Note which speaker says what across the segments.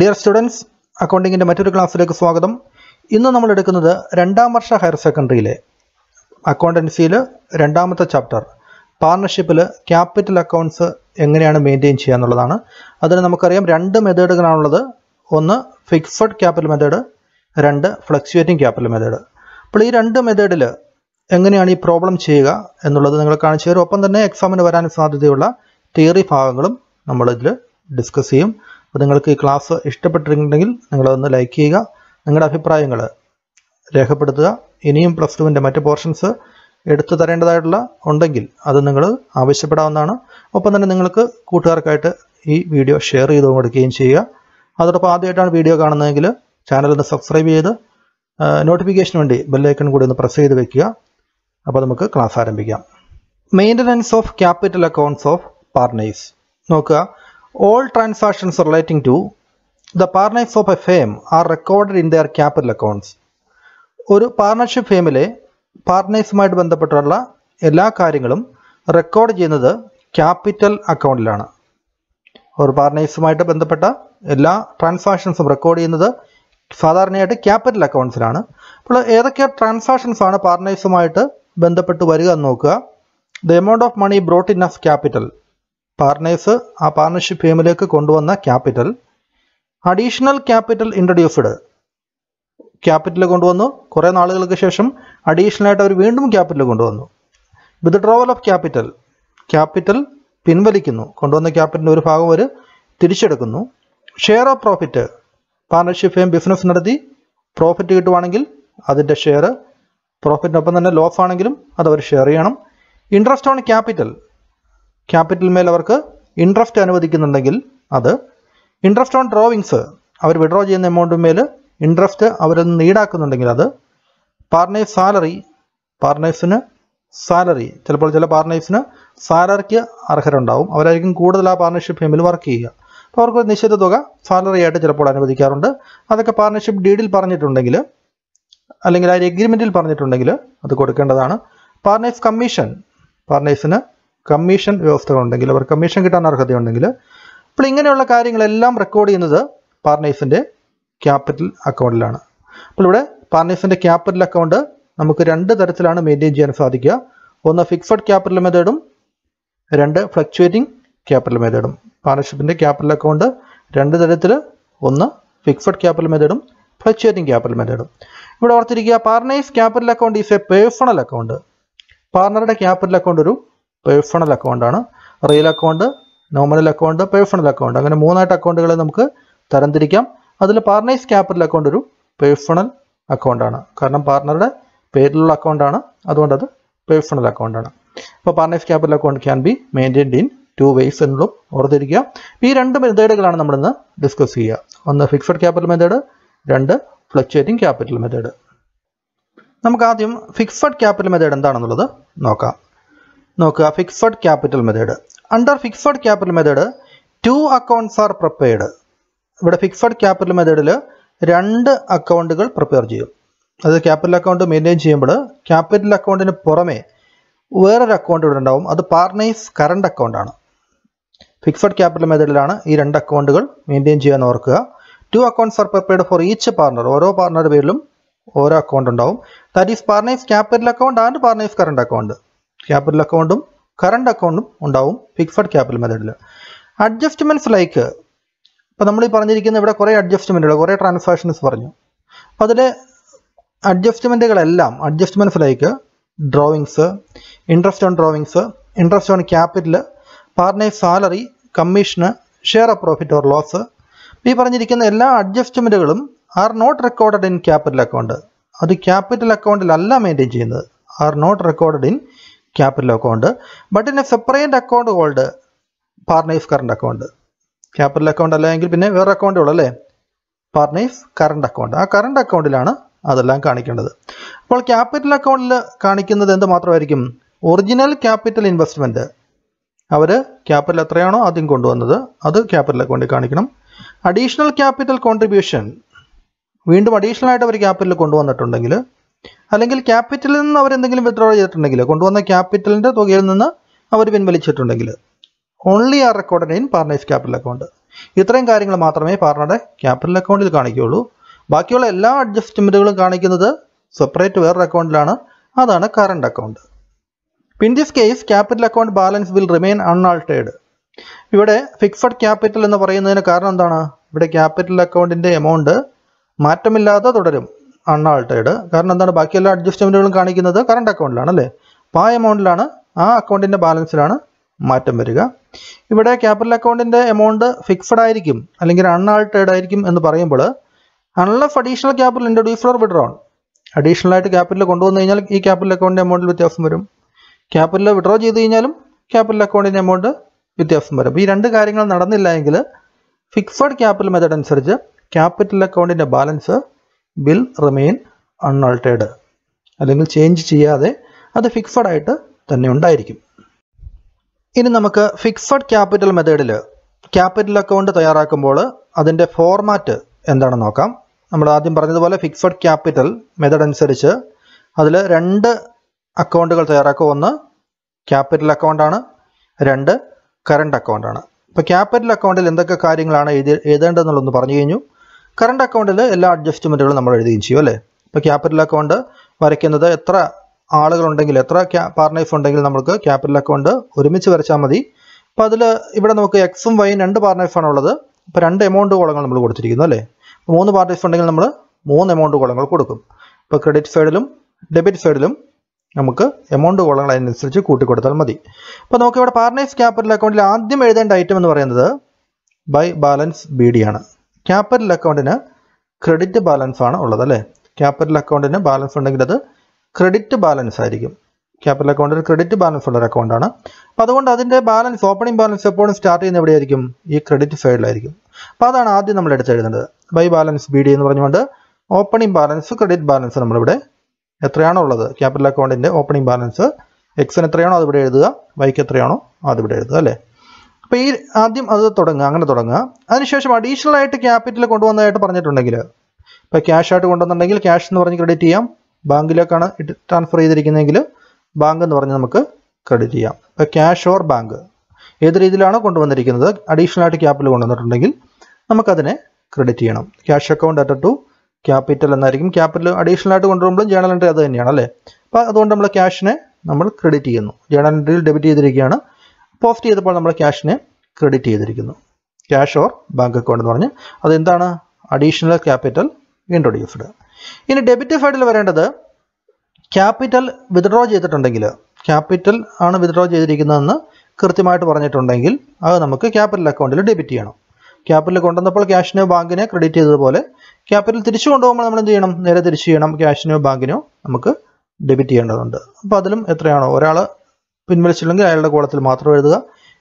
Speaker 1: Dear students അക്കൗണ്ടിങ്ങിൻ്റെ മറ്റൊരു ക്ലാസ്സിലേക്ക് സ്വാഗതം ഇന്ന് നമ്മൾ എടുക്കുന്നത് രണ്ടാം വർഷ ഹയർ സെക്കൻഡറിയിലെ അക്കൗണ്ടൻസിയിൽ രണ്ടാമത്തെ ചാപ്റ്റർ പാർട്ണർഷിപ്പിൽ ക്യാപിറ്റൽ അക്കൗണ്ട്സ് എങ്ങനെയാണ് മെയിൻറ്റെയിൻ ചെയ്യുക എന്നുള്ളതാണ് അതിന് നമുക്കറിയാം രണ്ട് മെത്തേഡുകളാണുള്ളത് ഒന്ന് ഫിക്സഡ് ക്യാപിറ്റൽ മെത്തേഡ് രണ്ട് ഫ്ലക്ച്വേറ്റിംഗ് ക്യാപിറ്റൽ മെത്തേഡ് അപ്പോൾ ഈ രണ്ട് മെത്തേഡിൽ എങ്ങനെയാണ് ഈ പ്രോബ്ലം ചെയ്യുക എന്നുള്ളത് നിങ്ങൾ കാണിച്ചു തരും ഒപ്പം തന്നെ എക്സാമിന് വരാൻ സാധ്യതയുള്ള തിയറി ഭാഗങ്ങളും നമ്മളിതിൽ ഡിസ്കസ് ചെയ്യും അപ്പോൾ നിങ്ങൾക്ക് ഈ ക്ലാസ് ഇഷ്ടപ്പെട്ടിട്ടുണ്ടെങ്കിൽ നിങ്ങളതൊന്ന് ലൈക്ക് ചെയ്യുക നിങ്ങളുടെ അഭിപ്രായങ്ങൾ രേഖപ്പെടുത്തുക ഇനിയും പ്ലസ് ടുവിൻ്റെ മറ്റ് പോർഷൻസ് എടുത്തു തരേണ്ടതായിട്ടുള്ള ഉണ്ടെങ്കിൽ അത് നിങ്ങൾ ആവശ്യപ്പെടാവുന്നതാണ് ഒപ്പം തന്നെ നിങ്ങൾക്ക് കൂട്ടുകാർക്കായിട്ട് ഈ വീഡിയോ ഷെയർ ചെയ്ത് കൊടുക്കുകയും ചെയ്യുക അതോടൊപ്പം ആദ്യമായിട്ടാണ് വീഡിയോ കാണുന്നതെങ്കിൽ ചാനലൊന്ന് സബ്സ്ക്രൈബ് ചെയ്ത് നോട്ടിഫിക്കേഷന് വേണ്ടി ബെല്ലൈക്കൺ കൂടി ഒന്ന് പ്രസ് ചെയ്ത് വെക്കുക അപ്പോൾ നമുക്ക് ക്ലാസ് ആരംഭിക്കാം maintenance of capital accounts of partners നോക്കുക All transactions relating to the partners of a firm are recorded in their capital accounts. ഒരു പാർട്ണർഷിപ്പ് ഫേമിലെ പാർട്ട്നേഴ്സുമായിട്ട് ബന്ധപ്പെട്ടുള്ള എല്ലാ കാര്യങ്ങളും റെക്കോർഡ് ചെയ്യുന്നത് ക്യാപിറ്റൽ അക്കൗണ്ടിലാണ് ഒരു പാർട്ട്നേഴ്സുമായിട്ട് ബന്ധപ്പെട്ട എല്ലാ ട്രാൻസാക്ഷൻസും റെക്കോർഡ് ചെയ്യുന്നത് സാധാരണയായിട്ട് ക്യാപിറ്റൽ അക്കൗണ്ട്സിലാണ് അപ്പോൾ ഏതൊക്കെ ട്രാൻസാക്ഷൻസ് ആണ് പാർട്ട്നേഴ്സുമായിട്ട് ബന്ധപ്പെട്ട് വരിക എന്ന് നോക്കുക the amount of money brought in as capital partners ആ പാർട്ണർഷിപ്പ് ഫേമിലേക്ക് കൊണ്ടുവന്ന capital additional capital introduced capital കൊണ്ടുവന്നു കുറേ നാളുകൾക്ക് ശേഷം അഡീഷണൽ ആയിട്ട് അവർ വീണ്ടും ക്യാപിറ്റൽ കൊണ്ടുവന്നു വിത്ഡ്രോവൽ ഓഫ് ക്യാപിറ്റൽ ക്യാപിറ്റൽ പിൻവലിക്കുന്നു കൊണ്ടുവന്ന ക്യാപിറ്റലിൻ്റെ ഒരു ഭാഗം അവർ തിരിച്ചെടുക്കുന്നു share of profit partnership firm business നടത്തി പ്രോഫിറ്റ് കിട്ടുവാണെങ്കിൽ അതിൻ്റെ ഷെയർ പ്രോഫിറ്റിനൊപ്പം തന്നെ ലോസ് ആണെങ്കിലും അത് അവർ ഷെയർ ചെയ്യണം ഇൻട്രസ്റ്റ് ഓൺ ക്യാപിറ്റൽ ക്യാപിറ്റൽ മേൽ അവർക്ക് ഇൻട്രസ്റ്റ് അനുവദിക്കുന്നുണ്ടെങ്കിൽ അത് ഇൻട്രസ്റ്റ് ഓൺ ഡ്രോവിങ്സ് അവർ വിഡ്രോ ചെയ്യുന്ന മേൽ ഇൻട്രസ്റ്റ് അവരിൽ നിന്ന് ഈടാക്കുന്നുണ്ടെങ്കിൽ അത് പാർട്നേഴ്സ് സാലറി പാർട്നേഴ്സിന് സാലറി ചിലപ്പോൾ ചില പാർട്നേഴ്സിന് സാലറിക്ക് അർഹരുണ്ടാവും അവരായിരിക്കും കൂടുതൽ ആ പാർട്ണർഷിപ്പ് ഫേമിൽ വർക്ക് ചെയ്യുക അപ്പോൾ അവർക്ക് ഒരു നിശ്ചിത തുക സാലറി ആയിട്ട് ചിലപ്പോൾ അനുവദിക്കാറുണ്ട് അതൊക്കെ പാർട്ണർഷിപ്പ് ഡീഡിൽ പറഞ്ഞിട്ടുണ്ടെങ്കിൽ അല്ലെങ്കിൽ ആ ഒരു എഗ്രിമെൻറ്റിൽ പറഞ്ഞിട്ടുണ്ടെങ്കിൽ അത് കൊടുക്കേണ്ടതാണ് പാർട്നേഴ്സ് കമ്മീഷൻ പാർട്നേഴ്സിന് കമ്മീഷൻ വ്യവസ്ഥകളുണ്ടെങ്കിൽ അവർ കമ്മീഷൻ കിട്ടാൻ അർഹതയുണ്ടെങ്കിൽ അപ്പോൾ ഇങ്ങനെയുള്ള കാര്യങ്ങളെല്ലാം റെക്കോർഡ് ചെയ്യുന്നത് പാർട്നേഴ്സിൻ്റെ ക്യാപിറ്റൽ അക്കൗണ്ടിലാണ് അപ്പോൾ ഇവിടെ പാർട്നേഴ്സിൻ്റെ ക്യാപിറ്റൽ അക്കൗണ്ട് നമുക്ക് രണ്ട് തരത്തിലാണ് മെയിൻറ്റെയിൻ ചെയ്യാൻ സാധിക്കുക ഒന്ന് ഫിക്സഡ് ക്യാപിറ്റൽ മെത്തേഡും രണ്ട് ഫ്ലക്ച്വേറ്റിംഗ് ക്യാപിറ്റൽ മെത്തേഡും പാർട്ണർഷിപ്പിൻ്റെ ക്യാപിറ്റൽ അക്കൗണ്ട് രണ്ട് തരത്തിൽ ഒന്ന് ഫിക്സഡ് ക്യാപിറ്റൽ മെത്തേഡും ഫ്ലക്ച്വേറ്റിംഗ് ക്യാപിറ്റൽ മെത്തേഡും ഇവിടെ ഓർത്തിരിക്കുക partners capital account is a personal account പാർട്ണറുടെ ക്യാപിറ്റൽ അക്കൗണ്ട് ഒരു പേഴ്സണൽ അക്കൗണ്ടാണ് real account nominal account personal account അങ്ങനെ മൂന്നായിട്ട് അക്കൗണ്ടുകളെ നമുക്ക് തരംതിരിക്കാം അതിൽ പാർട്ണേഴ്സ് ക്യാപിറ്റൽ അക്കൗണ്ട് ഒരു പേഴ്സണൽ അക്കൗണ്ടാണ് കാരണം പാർട്ണറുടെ പേരിലുള്ള അക്കൗണ്ടാണ് അതുകൊണ്ട് അത് പേഴ്സണൽ അക്കൗണ്ടാണ് അപ്പോൾ partners capital account can be maintained in two vase എന്നുള്ളതും ഓർത്തിരിക്കുക ഈ രണ്ട് മെത്തേഡുകളാണ് നമ്മൾ ഇന്ന് ഡിസ്കസ് ചെയ്യുക ഒന്ന് ഫിക്സഡ് ക്യാപിറ്റൽ മെത്തേഡ് രണ്ട് ഫ്ലക്ച്വേറ്റിംഗ് ക്യാപിറ്റൽ മെത്തേഡ് നമുക്ക് ആദ്യം ഫിക്സഡ് ക്യാപിറ്റൽ മെത്തേഡ് എന്താണെന്നുള്ളത് നോക്കാം നോക്കുക fixed capital method under fixed capital method two accounts are prepared ഇവിടെ ഫിക്സഡ് ക്യാപിറ്റൽ മെത്തേഡിൽ രണ്ട് അക്കൗണ്ടുകൾ പ്രിപ്പയർ ചെയ്യും അത് ക്യാപിറ്റൽ അക്കൗണ്ട് മെയിൻറ്റെയിൻ ചെയ്യുമ്പോൾ ക്യാപിറ്റൽ അക്കൗണ്ടിന് പുറമേ വേറൊരു അക്കൗണ്ട് ഇവിടെ ഉണ്ടാവും അത് പാർട്നേഴ്സ് കറണ്ട് അക്കൗണ്ടാണ് ഫിക്സഡ് ക്യാപിറ്റൽ മെത്തേഡിലാണ് ഈ രണ്ട് അക്കൗണ്ടുകൾ മെയിൻറ്റെയിൻ ചെയ്യാൻ ഓർക്കുക two accounts are prepared for each partner ഓരോ പാർട്ണറുടെ പേരിലും ഓരോ അക്കൗണ്ട് ഉണ്ടാവും that is partners capital account and partners current account capital അക്കൗണ്ടും കറണ്ട് അക്കൗണ്ടും ഉണ്ടാവും ഫിക്സഡ് ക്യാപിറ്റൽ മെത്തേഡിൽ അഡ്ജസ്റ്റ്മെൻറ്റ്സ് ലൈക്ക് ഇപ്പോൾ നമ്മൾ ഈ പറഞ്ഞിരിക്കുന്ന ഇവിടെ കുറേ അഡ്ജസ്റ്റ്മെൻറ്റുകൾ കുറേ ട്രാൻസാക്ഷൻസ് പറഞ്ഞു അപ്പോൾ അതിലെ അഡ്ജസ്റ്റ്മെൻറ്റുകളെല്ലാം adjustments like drawings interest on drawings interest on capital partners salary commission share of profit or loss ഈ പറഞ്ഞിരിക്കുന്ന എല്ലാ അഡ്ജസ്റ്റ്മെൻറ്റുകളും are not recorded in capital account അത് ക്യാപിറ്റൽ അക്കൗണ്ടിലല്ല മെയിൻറ്റെയിൻ ചെയ്യുന്നത് are not recorded in capital account but in a separate account hold partners current account capital account അല്ലെങ്കിൽ പിന്നെ വേറെ അക്കൗണ്ട് ഉള്ളു അല്ലേ പാർട്ട്നേഴ്സ് കറണ്ട് അക്കൗണ്ട് ആ കറണ്ട് അക്കൗണ്ടിലാണ് അതെല്ലാം കാണിക്കേണ്ടത് അപ്പോൾ ക്യാപിറ്റൽ അക്കൗണ്ടിൽ കാണിക്കുന്നത് എന്ത് മാത്രമായിരിക്കും ഒറിജിനൽ ക്യാപിറ്റൽ ഇൻവെസ്റ്റ്മെൻറ്റ് അവർ ക്യാപിറ്റൽ എത്രയാണോ ആദ്യം കൊണ്ടുവന്നത് അത് ക്യാപിറ്റൽ അക്കൗണ്ടിൽ കാണിക്കണം അഡീഷണൽ ക്യാപിറ്റൽ കോൺട്രിബ്യൂഷൻ വീണ്ടും അഡീഷണൽ ആയിട്ട് അവർ ക്യാപിറ്റൽ കൊണ്ടുവന്നിട്ടുണ്ടെങ്കിൽ അല്ലെങ്കിൽ ക്യാപിറ്റലിൽ നിന്ന് അവർ എന്തെങ്കിലും വിഡ്രോ ചെയ്തിട്ടുണ്ടെങ്കിൽ കൊണ്ടുവന്ന ക്യാപിറ്റലിന്റെ തുകയിൽ നിന്ന് അവർ പിൻവലിച്ചിട്ടുണ്ടെങ്കിൽ only are recorded in partners capital account ഇത്രയും കാര്യങ്ങൾ മാത്രമേ പാർട്ണറുടെ ക്യാപിറ്റൽ അക്കൗണ്ടിൽ കാണിക്കുകയുള്ളൂ ബാക്കിയുള്ള എല്ലാ അഡ്ജസ്റ്റ്മെൻറ്റുകളും കാണിക്കുന്നത് സെപ്പറേറ്റ് വേറൊരു അക്കൗണ്ടിലാണ് അതാണ് current account in this case capital account balance will remain unaltered ഇവിടെ ഫിക്സഡ് ക്യാപിറ്റൽ എന്ന് പറയുന്നതിന് കാരണം എന്താണ് ഇവിടെ ക്യാപിറ്റൽ അക്കൗണ്ടിൻ്റെ എമൗണ്ട് മാറ്റമില്ലാതെ തുടരും അൺആൾട്ടേഡ് കാരണം എന്താണ് ബാക്കി എല്ലാ അഡ്ജസ്റ്റ്മെൻറ്റുകളും കാണിക്കുന്നത് കറണ്ട് അക്കൗണ്ടിലാണ് അല്ലേ അപ്പോൾ ആ എമൗണ്ടിലാണ് ആ അക്കൗണ്ടിൻ്റെ ബാലൻസിലാണ് മാറ്റം വരിക ഇവിടെ ക്യാപിറ്റൽ അക്കൗണ്ടിൻ്റെ എമൗണ്ട് ഫിക്സഡ് ആയിരിക്കും അല്ലെങ്കിൽ അൺആൾട്ടേഡ് ആയിരിക്കും എന്ന് പറയുമ്പോൾ unless additional capital introduce for withdrawn additional ആയിട്ട് ക്യാപിറ്റൽ കൊണ്ടുവന്നു കഴിഞ്ഞാൽ ഈ ക്യാപിറ്റൽ അക്കൗണ്ടിൻ്റെ എമൗണ്ടിൽ വ്യത്യാസം വരും ക്യാപിറ്റൽ വിഡ്രോ ചെയ്ത് കഴിഞ്ഞാലും ക്യാപിറ്റൽ അക്കൗണ്ടിൻ്റെ എമൗണ്ട് വ്യത്യാസം വരും ഈ രണ്ട് കാര്യങ്ങൾ നടന്നില്ല എങ്കിൽ ഫിക്സഡ് ക്യാപിറ്റൽ മെത്തേഡ് അനുസരിച്ച് ക്യാപിറ്റൽ അക്കൗണ്ടിൻ്റെ ബാലൻസ് വിൽ റിമെയിൻ അൺഅൾട്ടേഡ് അല്ലെങ്കിൽ ചേഞ്ച് ചെയ്യാതെ അത് ഫിക്സഡ് ആയിട്ട് തന്നെ ഉണ്ടായിരിക്കും ഇനി നമുക്ക് ഫിക്സഡ് ക്യാപിറ്റൽ മെത്തേഡിൽ ക്യാപിറ്റൽ അക്കൗണ്ട് തയ്യാറാക്കുമ്പോൾ അതിൻ്റെ ഫോർമാറ്റ് എന്താണെന്ന് നോക്കാം നമ്മൾ ആദ്യം പറഞ്ഞതുപോലെ ഫിക്സഡ് ക്യാപിറ്റൽ മെത്തേഡ് അനുസരിച്ച് അതിൽ രണ്ട് അക്കൗണ്ടുകൾ തയ്യാറാക്കുക ഒന്ന് ക്യാപിറ്റൽ അക്കൗണ്ടാണ് രണ്ട് കറണ്ട് അക്കൗണ്ടാണ് ഇപ്പോൾ ക്യാപിറ്റൽ അക്കൗണ്ടിൽ എന്തൊക്കെ കാര്യങ്ങളാണ് എഴുതി എഴുതേണ്ടതെന്നുള്ളൊന്ന് പറഞ്ഞു കഴിഞ്ഞു കറണ്ട് അക്കൗണ്ടിൽ എല്ലാ അഡ്ജസ്റ്റ്മെൻറ്റുകളും നമ്മൾ എഴുതുകയും ചെയ്യും അല്ലേ ഇപ്പോൾ ക്യാപിറ്റൽ അക്കൗണ്ട് വരയ്ക്കുന്നത് എത്ര ആളുകളുണ്ടെങ്കിൽ എത്ര പാർട്ട്നേഴ്സ് ഉണ്ടെങ്കിൽ നമുക്ക് ക്യാപിറ്റൽ അക്കൗണ്ട് ഒരുമിച്ച് വരച്ചാൽ മതി അപ്പോൾ അതിൽ ഇവിടെ നമുക്ക് എക്സും വൈയും രണ്ട് പാർട്ട്നേഴ്സാണ് ഉള്ളത് അപ്പോൾ രണ്ട് എമൗണ്ട് കോളങ്ങൾ നമ്മൾ കൊടുത്തിരിക്കുന്നു അല്ലേ മൂന്ന് പാർട്ട്നേഴ്സ് ഉണ്ടെങ്കിൽ നമ്മൾ മൂന്ന് എമൗണ്ട് കോളങ്ങൾ കൊടുക്കും ഇപ്പോൾ ക്രെഡിറ്റ് സൈഡിലും ഡെബിറ്റ് സൈഡിലും നമുക്ക് എമൗണ്ട് കോളങ്ങൾ അതിനനുസരിച്ച് കൂട്ടിക്കൊടുത്താൽ മതി അപ്പോൾ നമുക്ക് ഇവിടെ പാർട്ട്നേഴ്സ് ക്യാപിറ്റൽ അക്കൗണ്ടിൽ ആദ്യം എഴുതേണ്ട ഐറ്റം എന്ന് പറയുന്നത് ബൈ ബാലൻസ് ബി ഡി ആണ് ക്യാപിറ്റൽ അക്കൗണ്ടിന് ക്രെഡിറ്റ് ബാലൻസ് ആണ് ഉള്ളത് അല്ലേ ക്യാപിറ്റൽ അക്കൗണ്ടിന് ബാലൻസ് ഉണ്ടെങ്കിൽ അത് ക്രെഡിറ്റ് ബാലൻസ് ആയിരിക്കും ക്യാപിറ്റൽ അക്കൗണ്ടിൽ ക്രെഡിറ്റ് ബാലൻസ് ഉള്ള ഒരു അക്കൗണ്ടാണ് അപ്പോൾ അതുകൊണ്ട് അതിൻ്റെ ബാലൻസ് ഓപ്പണിംഗ് ബാലൻസ് എപ്പോഴും സ്റ്റാർട്ട് ചെയ്യുന്ന എവിടെയായിരിക്കും ഈ ക്രെഡിറ്റ് സൈഡിലായിരിക്കും അപ്പോൾ അതാണ് ആദ്യം നമ്മൾ എടുത്തെഴുതേണ്ടത് ബൈ ബാലൻസ് ബി ഡി എന്ന് പറഞ്ഞുകൊണ്ട് ഓപ്പണിംഗ് ബാലൻസ് ക്രെഡിറ്റ് ബാലൻസ് നമ്മളിവിടെ എത്രയാണോ ഉള്ളത് ക്യാപിറ്റൽ അക്കൗണ്ടിൻ്റെ ഓപ്പണിംഗ് ബാലൻസ് എക്സിന് എത്രയാണോ അതിവിടെ എഴുതുക വൈക്ക് എത്രയാണോ അതിവിടെ എഴുതുക അല്ലേ പേര് ആദ്യം അത് തുടങ്ങുക അങ്ങനെ തുടങ്ങുക അതിനുശേഷം അഡീഷണൽ ആയിട്ട് ക്യാപിറ്റൽ കൊണ്ടുവന്നതായിട്ട് പറഞ്ഞിട്ടുണ്ടെങ്കിൽ ഇപ്പോൾ ക്യാഷ് ആയിട്ട് കൊണ്ടുവന്നിട്ടുണ്ടെങ്കിൽ ക്യാഷ് എന്ന് പറഞ്ഞ് ക്രെഡിറ്റ് ചെയ്യാം ബാങ്കിലേക്കാണ് ട്രാൻസ്ഫർ ചെയ്തിരിക്കുന്നതെങ്കിൽ ബാങ്ക് എന്ന് പറഞ്ഞ് നമുക്ക് ക്രെഡിറ്റ് ചെയ്യാം ഇപ്പോൾ ക്യാഷ് ഓർ ബാങ്ക് ഏത് രീതിയിലാണോ കൊണ്ടുവന്നിരിക്കുന്നത് അഡീഷണൽ ആയിട്ട് ക്യാപിറ്റൽ കൊണ്ടുവന്നിട്ടുണ്ടെങ്കിൽ നമുക്കതിനെ ക്രെഡിറ്റ് ചെയ്യണം cash account at to capital എന്നായിരിക്കും ക്യാപിറ്റൽ അഡീഷണൽ ആയിട്ട് കൊണ്ടുവരുമ്പോഴും ജേണൽ എൻട്രി അത് തന്നെയാണ് അല്ലേ അപ്പോൾ അതുകൊണ്ട് നമ്മൾ ക്യാഷിനെ നമ്മൾ ക്രെഡിറ്റ് ചെയ്യുന്നു ജേണൽ എൻട്രിയിൽ ഡെബിറ്റ് ചെയ്തിരിക്കുകയാണ് പോസ്റ്റ് ചെയ്തപ്പോൾ നമ്മൾ ക്യാഷിനെ ക്രെഡിറ്റ് ചെയ്തിരിക്കുന്നു ക്യാഷ് ഓർ ബാങ്ക് അക്കൗണ്ട് എന്ന് പറഞ്ഞ് അതെന്താണ് അഡീഷണൽ ക്യാപിറ്റൽ ഇൻട്രൊഡ്യൂസ്ഡ് ഇനി ഡെബിറ്റ് സൈഡിൽ വരേണ്ടത് ക്യാപിറ്റൽ വിത്ഡ്രോ ചെയ്തിട്ടുണ്ടെങ്കിൽ ക്യാപിറ്റൽ ആണ് വിത്ഡ്രോ ചെയ്തിരിക്കുന്നതെന്ന് കൃത്യമായിട്ട് പറഞ്ഞിട്ടുണ്ടെങ്കിൽ അത് നമുക്ക് ക്യാപിറ്റൽ അക്കൗണ്ടിൽ ഡെബിറ്റ് ചെയ്യണം ക്യാപിറ്റൽ കൊണ്ടുവന്നപ്പോൾ ക്യാഷിനോ ബാങ്കിനെ ക്രെഡിറ്റ് ചെയ്തതുപോലെ ക്യാപിറ്റൽ തിരിച്ചു കൊണ്ടുപോകുമ്പോൾ നമ്മൾ എന്ത് ചെയ്യണം നേരെ തിരിച്ചു ചെയ്യണം ക്യാഷിനോ ബാങ്കിനോ നമുക്ക് ഡെബിറ്റ് ചെയ്യേണ്ടതുണ്ട് അപ്പോൾ അതിലും എത്രയാണോ ഒരാൾ പിൻവലിച്ചിട്ടുണ്ടെങ്കിൽ അയാളുടെ കോളത്തിൽ മാത്രം എഴുതുക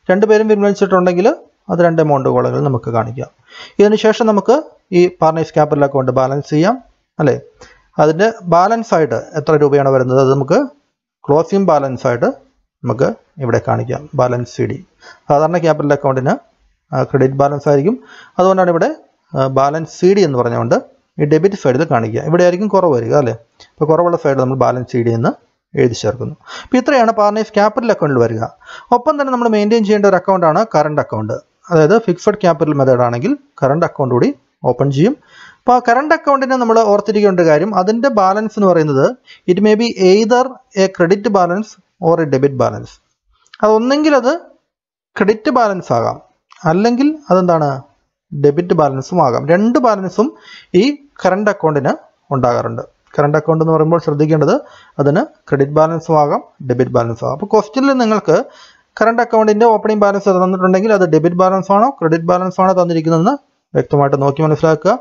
Speaker 1: രണ്ടുപേരും പിൻവലിച്ചിട്ടുണ്ടെങ്കിൽ അത് രണ്ട് എമൗണ്ട് കോളങ്ങൾ നമുക്ക് കാണിക്കാം ഇതിനുശേഷം നമുക്ക് ഈ പാർണേഴ്സ് ക്യാപിറ്റൽ അക്കൗണ്ട് ബാലൻസ് ചെയ്യാം അല്ലേ അതിൻ്റെ ബാലൻസ് ആയിട്ട് എത്ര രൂപയാണ് വരുന്നത് അത് നമുക്ക് ക്ലോസിംഗ് ബാലൻസ് ആയിട്ട് നമുക്ക് ഇവിടെ കാണിക്കാം ബാലൻസ് സി ഡി സാധാരണ ക്യാപിറ്റൽ അക്കൗണ്ടിന് ക്രെഡിറ്റ് ബാലൻസ് ആയിരിക്കും അതുകൊണ്ടാണ് ഇവിടെ ബാലൻസ് സി ഡി എന്ന് പറഞ്ഞുകൊണ്ട് ഈ ഡെബിറ്റ് സൈഡിൽ കാണിക്കുക ഇവിടെ ആയിരിക്കും കുറവ് വരിക അല്ലേ അപ്പോൾ കുറവുള്ള സൈഡിൽ നമ്മൾ ബാലൻസ് സി ഡി എന്ന് എഴുതി ചേർക്കുന്നു അപ്പോൾ ഇത്രയാണ് പാർനൈഫ് ക്യാപിറ്റൽ അക്കൗണ്ടിൽ വരിക ഒപ്പം തന്നെ നമ്മൾ മെയിൻറ്റെയിൻ ചെയ്യേണ്ട ഒരു അക്കൗണ്ടാണ് കറണ്ട് അക്കൗണ്ട് അതായത് ഫിക്സഡ് ക്യാപിറ്റൽ മെത്തേഡ് ആണെങ്കിൽ കറണ്ട് അക്കൗണ്ട് കൂടി ഓപ്പൺ ചെയ്യും അപ്പോൾ കറണ്ട് അക്കൗണ്ടിനെ നമ്മൾ ഓർത്തിരിക്കേണ്ട കാര്യം അതിൻ്റെ ബാലൻസ് എന്ന് പറയുന്നത് it may be either a credit balance or a debit balance അതൊന്നെങ്കിൽ അത് ക്രെഡിറ്റ് ബാലൻസ് ആകാം അല്ലെങ്കിൽ അതെന്താണ് ഡെബിറ്റ് ബാലൻസും ആകാം രണ്ട് ബാലൻസും ഈ കറണ്ട് അക്കൗണ്ടിന് ഉണ്ടാകാറുണ്ട് കറണ്ട് അക്കൗണ്ട് എന്ന് പറയുമ്പോൾ ശ്രദ്ധിക്കേണ്ടത് അതിന് ക്രെഡിറ്റ് ബാലൻസും ആകാം ഡെബിറ്റ് ബാലൻസും ആകാം അപ്പോൾ ക്വസ്റ്റ്യനിൽ നിങ്ങൾക്ക് കറണ്ട് അക്കൗണ്ടിൻ്റെ ഓപ്പണിംഗ് ബാലൻസ് തന്നിട്ടുണ്ടെങ്കിൽ അത് ഡെബിറ്റ് ബാലൻസ് ആണോ ക്രെഡിറ്റ് ബാലൻസ് ആണോ തന്നിരിക്കുന്നതെന്ന് വ്യക്തമായിട്ട് നോക്കി മനസ്സിലാക്കുക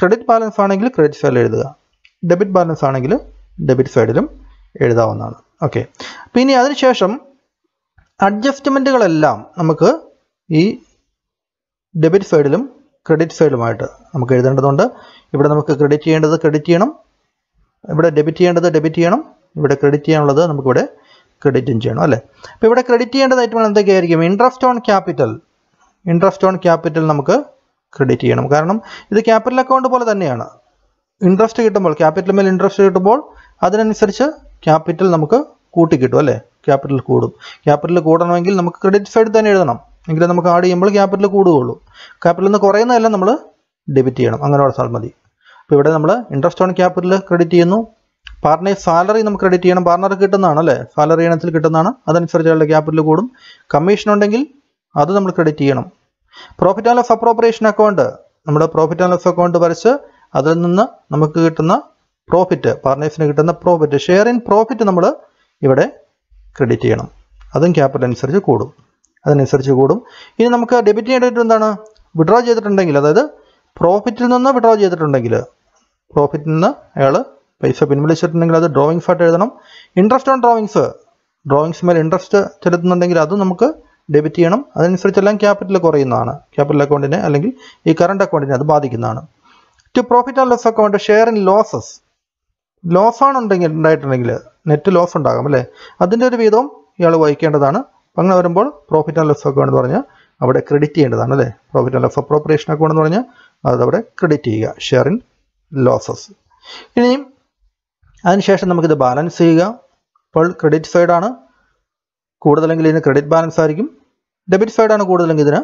Speaker 1: ക്രെഡിറ്റ് ബാലൻസ് ആണെങ്കിൽ ക്രെഡിറ്റ് സൈഡിൽ എഴുതുക ഡെബിറ്റ് ബാലൻസ് ആണെങ്കിൽ ഡെബിറ്റ് സൈഡിലും എഴുതാവുന്നതാണ് ഓക്കെ പിന്നെ അതിനുശേഷം അഡ്ജസ്റ്റ്മെൻറ്റുകളെല്ലാം നമുക്ക് ഈ ഡെബിറ്റ് സൈഡിലും ക്രെഡിറ്റ് സൈഡിലുമായിട്ട് നമുക്ക് എഴുതേണ്ടതുണ്ട് ഇവിടെ നമുക്ക് ക്രെഡിറ്റ് ചെയ്യേണ്ടത് ക്രെഡിറ്റ് ചെയ്യണം ഇവിടെ ഡെബിറ്റ് ചെയ്യേണ്ടത് ഡെബിറ്റ് ചെയ്യണം ഇവിടെ ക്രെഡിറ്റ് ചെയ്യാനുള്ളത് നമുക്കിവിടെ ക്രെഡിറ്റും ചെയ്യണം അല്ലേ അപ്പോൾ ഇവിടെ ക്രെഡിറ്റ് ചെയ്യേണ്ടത് ഐറ്റം എന്തൊക്കെയായിരിക്കും interest on capital interest on capital നമുക്ക് ക്രെഡിറ്റ് ചെയ്യണം കാരണം ഇത് ക്യാപിറ്റൽ അക്കൗണ്ട് പോലെ തന്നെയാണ് ഇൻട്രസ്റ്റ് കിട്ടുമ്പോൾ ക്യാപിറ്റൽ മേൽ ഇൻട്രസ്റ്റ് കിട്ടുമ്പോൾ അതിനനുസരിച്ച് ക്യാപിറ്റൽ നമുക്ക് കൂട്ടി കിട്ടും അല്ലേ ക്യാപിറ്റൽ കൂടും ക്യാപിറ്റൽ കൂടണമെങ്കിൽ നമുക്ക് ക്രെഡിറ്റ് സൈഡ് തന്നെ എഴുതണം എങ്കിലും നമുക്ക് ആഡ് ചെയ്യുമ്പോൾ ക്യാപിറ്റൽ കൂടുകയുള്ളൂ ക്യാപിറ്റൽ നിന്ന് കുറയുന്നതല്ല നമ്മൾ ഡെബിറ്റ് ചെയ്യണം അങ്ങനെ പറഞ്ഞാൽ മതി അപ്പോൾ ഇവിടെ നമ്മൾ ഇൻട്രസ്റ്റ് ഓൺ ക്യാപിറ്റൽ ക്രെഡിറ്റ് ചെയ്യുന്നു പാർട്ട്നർ സാലറി നമുക്ക് ക്രെഡിറ്റ് ചെയ്യണം പാർട്ണർ കിട്ടുന്നതാണ് അല്ലേ സാലറി ഇനത്തിൽ കിട്ടുന്നതാണ് അതനുസരിച്ചുള്ള ക്യാപിറ്റൽ കൂടും കമ്മീഷൻ ഉണ്ടെങ്കിൽ അത് നമ്മൾ ക്രെഡിറ്റ് ചെയ്യണം profit and loss appropriation account നമ്മുടെ പ്രോഫിറ്റ് ആൻഡ് ലോസ് അക്കൗണ്ട് വരച്ച് അതിൽ നിന്ന് നമുക്ക് കിട്ടുന്ന പ്രോഫിറ്റ് പാർട്ണേഴ്സിന് കിട്ടുന്ന പ്രോഫിറ്റ് ഷെയർ ഇൻ പ്രോഫിറ്റ് നമ്മൾ ഇവിടെ ക്രെഡിറ്റ് ചെയ്യണം അതും ക്യാപിറ്റൽ അനുസരിച്ച് കൂടും അതനുസരിച്ച് കൂടും ഇനി നമുക്ക് ഡെബിറ്റ് ചെയ്തിട്ട് എന്താണ് വിഡ്രോ ചെയ്തിട്ടുണ്ടെങ്കിൽ അതായത് പ്രോഫിറ്റിൽ നിന്ന് വിഡ്രോ ചെയ്തിട്ടുണ്ടെങ്കിൽ പ്രോഫിറ്റിൽ നിന്ന് അയാൾ പൈസ പിൻവലിച്ചിട്ടുണ്ടെങ്കിൽ അത് ഡ്രോയിങ്സ് ആയിട്ട് എഴുതണം ഇൻട്രസ്റ്റ് ഓൺ ഡ്രോയിങ്സ് ഡ്രോയിങ്സ് മേൽ ഇൻട്രസ്റ്റ് ചെലുത്തുന്നുണ്ടെങ്കിൽ അത് നമുക്ക് ഡെബിറ്റ് ചെയ്യണം അതനുസരിച്ചെല്ലാം ക്യാപിറ്റൽ കുറയുന്നതാണ് ക്യാപിറ്റൽ അക്കൗണ്ടിനെ അല്ലെങ്കിൽ ഈ കറണ്ട് അക്കൗണ്ടിനെ അത് ബാധിക്കുന്നതാണ് to profit and loss account share in losses loss ആണുണ്ടെങ്കിൽ ഉണ്ടായിട്ടുണ്ടെങ്കിൽ നെറ്റ് ലോസ് ഉണ്ടാകും അല്ലേ അതിൻ്റെ ഒരു വീതവും ഇയാൾ വഹിക്കേണ്ടതാണ് അങ്ങനെ വരുമ്പോൾ പ്രോഫിറ്റ് ആൻഡ് ലോസ് അക്കൗണ്ട് എന്ന് പറഞ്ഞാൽ അവിടെ ക്രെഡിറ്റ് ചെയ്യേണ്ടതാണ് അല്ലേ profit and loss appropriation account എന്ന് പറഞ്ഞാൽ അതവിടെ ക്രെഡിറ്റ് ചെയ്യുക ഷെയർ ഇൻ ലോസസ് ഇനിയും അതിനുശേഷം നമുക്കിത് ബാലൻസ് ചെയ്യുക ഇപ്പോൾ ക്രെഡിറ്റ് സൈഡാണ് കൂടുതലെങ്കിൽ ഇതിന് ക്രെഡിറ്റ് ബാലൻസ് ആയിരിക്കും ഡെബിറ്റ് സൈഡാണ് കൂടുതലെങ്കിൽ ഇതിന്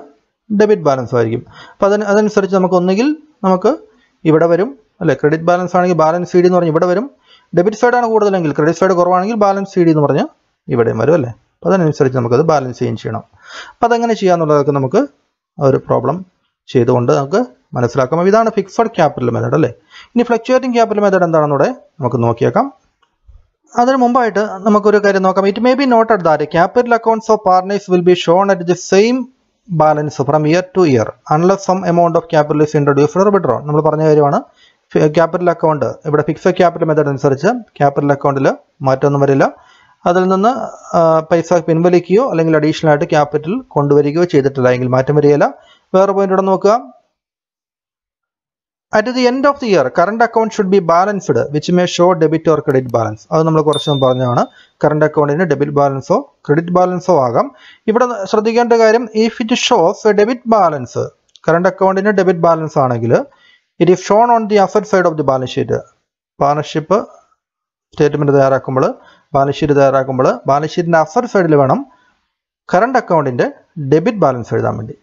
Speaker 1: ഡെബിറ്റ് ബാലൻസ് ആയിരിക്കും അപ്പോൾ അതിന് അതനുസരിച്ച് നമുക്ക് ഒന്നുകിൽ നമുക്ക് ഇവിടെ വരും അല്ലെ ക്രെഡിറ്റ് ബാലൻസ് ആണെങ്കിൽ ബാലൻസ് സി ഡി എന്ന് പറഞ്ഞാൽ ഇവിടെ വരും ഡെബിറ്റ് സൈഡാണ് കൂടുതലെങ്കിൽ ക്രെഡിറ്റ് സൈഡ് കുറവാണെങ്കിൽ ബാലൻസ് സി ഡി എന്ന് പറഞ്ഞാൽ ഇവിടെയും വരും അല്ലേ അപ്പോൾ അതിനനുസരിച്ച് നമുക്കത് ബാലൻസ് ചെയ്യുകയും ചെയ്യണം അപ്പോൾ അതെങ്ങനെ ചെയ്യാമെന്നുള്ളതൊക്കെ നമുക്ക് ഒരു പ്രോബ്ലം ചെയ്തുകൊണ്ട് നമുക്ക് മനസ്സിലാക്കാം ഇതാണ് ഫിക്സഡ് ക്യാപിറ്റൽ മെത്തേഡ് അല്ലേ ഇനി ഫ്ലക്ച്വേറ്റിംഗ് ക്യാപിറ്റൽ മെത്തേഡ് എന്താണെന്നൂടെ നമുക്ക് നോക്കിയേക്കാം അതിന് മുമ്പായിട്ട് നമുക്കൊരു കാര്യം നോക്കാം it may be noted at that capital accounts of partners will be shown at the same balance from year to year unless some amount of capital is introduced or withdraw നമ്മൾ പറഞ്ഞ കാര്യമാണ് capital account ഇവിടെ fixed capital method അനുസരിച്ച് capital അക്കൗണ്ടിൽ മാറ്റമൊന്നും വരില്ല അതിൽ നിന്ന് പൈസ പിൻവലിക്കുകയോ അല്ലെങ്കിൽ അഡീഷണൽ ആയിട്ട് ക്യാപിറ്റൽ കൊണ്ടുവരികയോ ചെയ്തിട്ടില്ല എങ്കിൽ മാറ്റം വരികയില്ല വേറെ പോയിന്റ് ഇവിടെ നോക്കുക at the end of the year current account should be balanced which may show debit or credit balance അത് നമ്മൾ കുറച്ച് പറഞ്ഞതാണ് കറണ്ട് അക്കൗണ്ടിന് ഡെബിറ്റ് ബാലൻസോ ക്രെഡിറ്റ് ബാലൻസോ ആകാം ഇവിടെ ശ്രദ്ധിക്കേണ്ട കാര്യം if it shows debit balance current അക്കൗണ്ടിന് ഡെബിറ്റ് ബാലൻസ് ആണെങ്കിൽ it is shown on the asset side of the balance sheet partnership statement തയ്യാറാക്കുമ്പോൾ ബാലൻസ് ഷീറ്റ് തയ്യാറാക്കുമ്പോൾ ബാലൻസ് ഷീറ്റിന്റെ അസറ്റ് സൈഡിൽ വേണം കറണ്ട് അക്കൗണ്ടിൻ്റെ ഡെബിറ്റ് ബാലൻസ് എഴുതാൻ വേണ്ടി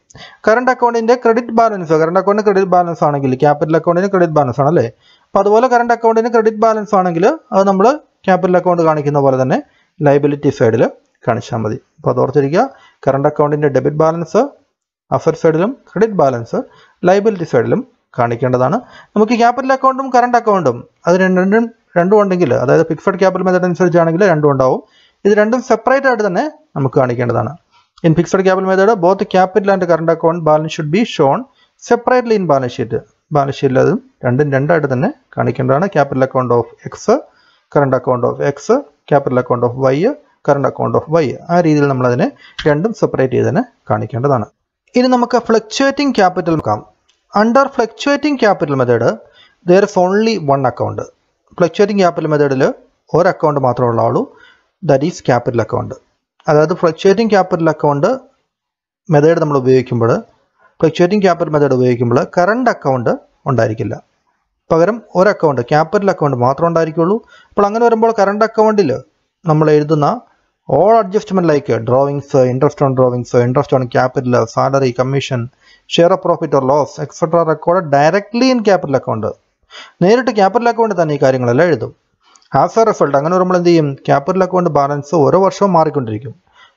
Speaker 1: കറണ്ട് അക്കൗണ്ടിൻ്റെ ക്രെഡിറ്റ് ബാലൻസ് കറണ്ട് അക്കൗണ്ടിന് ക്രെഡിറ്റ് ബാലൻസ് ആണെങ്കിൽ ക്യാപിറ്റൽ അക്കൗണ്ടിന് ക്രെഡിറ്റ് ബാലൻസ് ആണല്ലേ അപ്പോൾ അതുപോലെ കറണ്ട് അക്കൗണ്ടിന് ക്രെഡിറ്റ് ബാലൻസ് ആണെങ്കിൽ അത് നമ്മൾ ക്യാപിറ്റൽ അക്കൗണ്ട് കാണിക്കുന്ന പോലെ തന്നെ ലൈബിലിറ്റി സൈഡിൽ കാണിച്ചാൽ മതി അപ്പോൾ അത് ഓർത്തിരിക്കുക കറണ്ട് അക്കൗണ്ടിൻ്റെ ഡെബിറ്റ് ബാലൻസ് അഫർ സൈഡിലും ക്രെഡിറ്റ് ബാലൻസ് ലൈബിലിറ്റി സൈഡിലും കാണിക്കേണ്ടതാണ് നമുക്ക് ക്യാപിറ്റൽ അക്കൗണ്ടും കറണ്ട് അക്കൗണ്ടും അത് രണ്ടും രണ്ടും ഉണ്ടെങ്കിൽ അതായത് ഫിക്സഡ് ക്യാപിറ്റൽ മെത്തഡ് അനുസരിച്ചാണെങ്കിൽ രണ്ടും ഉണ്ടാവും ഇത് രണ്ടും സെപ്പറേറ്റ് ആയിട്ട് തന്നെ നമുക്ക് കാണിക്കേണ്ടതാണ് in fixed capital method both capital and current account balance should be shown separately in balance sheet balance ഷീറ്റിൽ അതും രണ്ടും രണ്ടായിട്ട് തന്നെ കാണിക്കേണ്ടതാണ് capital account of X current account of X capital account of Y current account of Y ആ രീതിയിൽ നമ്മൾ അതിനെ രണ്ടും സെപ്പറേറ്റ് ചെയ്ത് തന്നെ കാണിക്കേണ്ടതാണ് ഇനി നമുക്ക് ഫ്ലക്ച്വേറ്റിംഗ് ക്യാപിറ്റൽ നോക്കാം under fluctuating capital method there is only one account fluctuating capital മെത്തേഡിൽ ഒരു അക്കൗണ്ട് മാത്രമേ ഉള്ളൂ ദാറ്റ് ഈസ് ക്യാപിറ്റൽ അക്കൗണ്ട് അതായത് ഫ്ലക്ച്വേറ്റിംഗ് ക്യാപിറ്റൽ അക്കൗണ്ട് മെത്തേഡ് നമ്മൾ ഉപയോഗിക്കുമ്പോൾ ഫ്ലക്ച്വേറ്റിംഗ് ക്യാപിറ്റൽ മെത്തേഡ് ഉപയോഗിക്കുമ്പോൾ കറണ്ട് അക്കൗണ്ട് ഉണ്ടായിരിക്കില്ല പകരം ഒരു അക്കൗണ്ട് ക്യാപിറ്റൽ അക്കൗണ്ട് മാത്രമേ ഉണ്ടായിരിക്കുള്ളൂ അപ്പോൾ അങ്ങനെ വരുമ്പോൾ കറണ്ട് അക്കൗണ്ടിൽ നമ്മൾ എഴുതുന്ന all adjustment like drawings interest on drawings interest on capital salary commission share of profit or loss etcetera record directly in capital account നേരിട്ട് ക്യാപിറ്റൽ അക്കൗണ്ടിൽ തന്നെ ഈ കാര്യങ്ങളെല്ലാം എഴുതും ആസ് എ റിസൾട്ട് അങ്ങനെ നമ്മൾ എന്ത് ചെയ്യും ക്യാപിറ്റൽ അക്കൗണ്ട് ബാലൻസ് ഓരോ വർഷവും മാറിക്കൊണ്ടിരിക്കും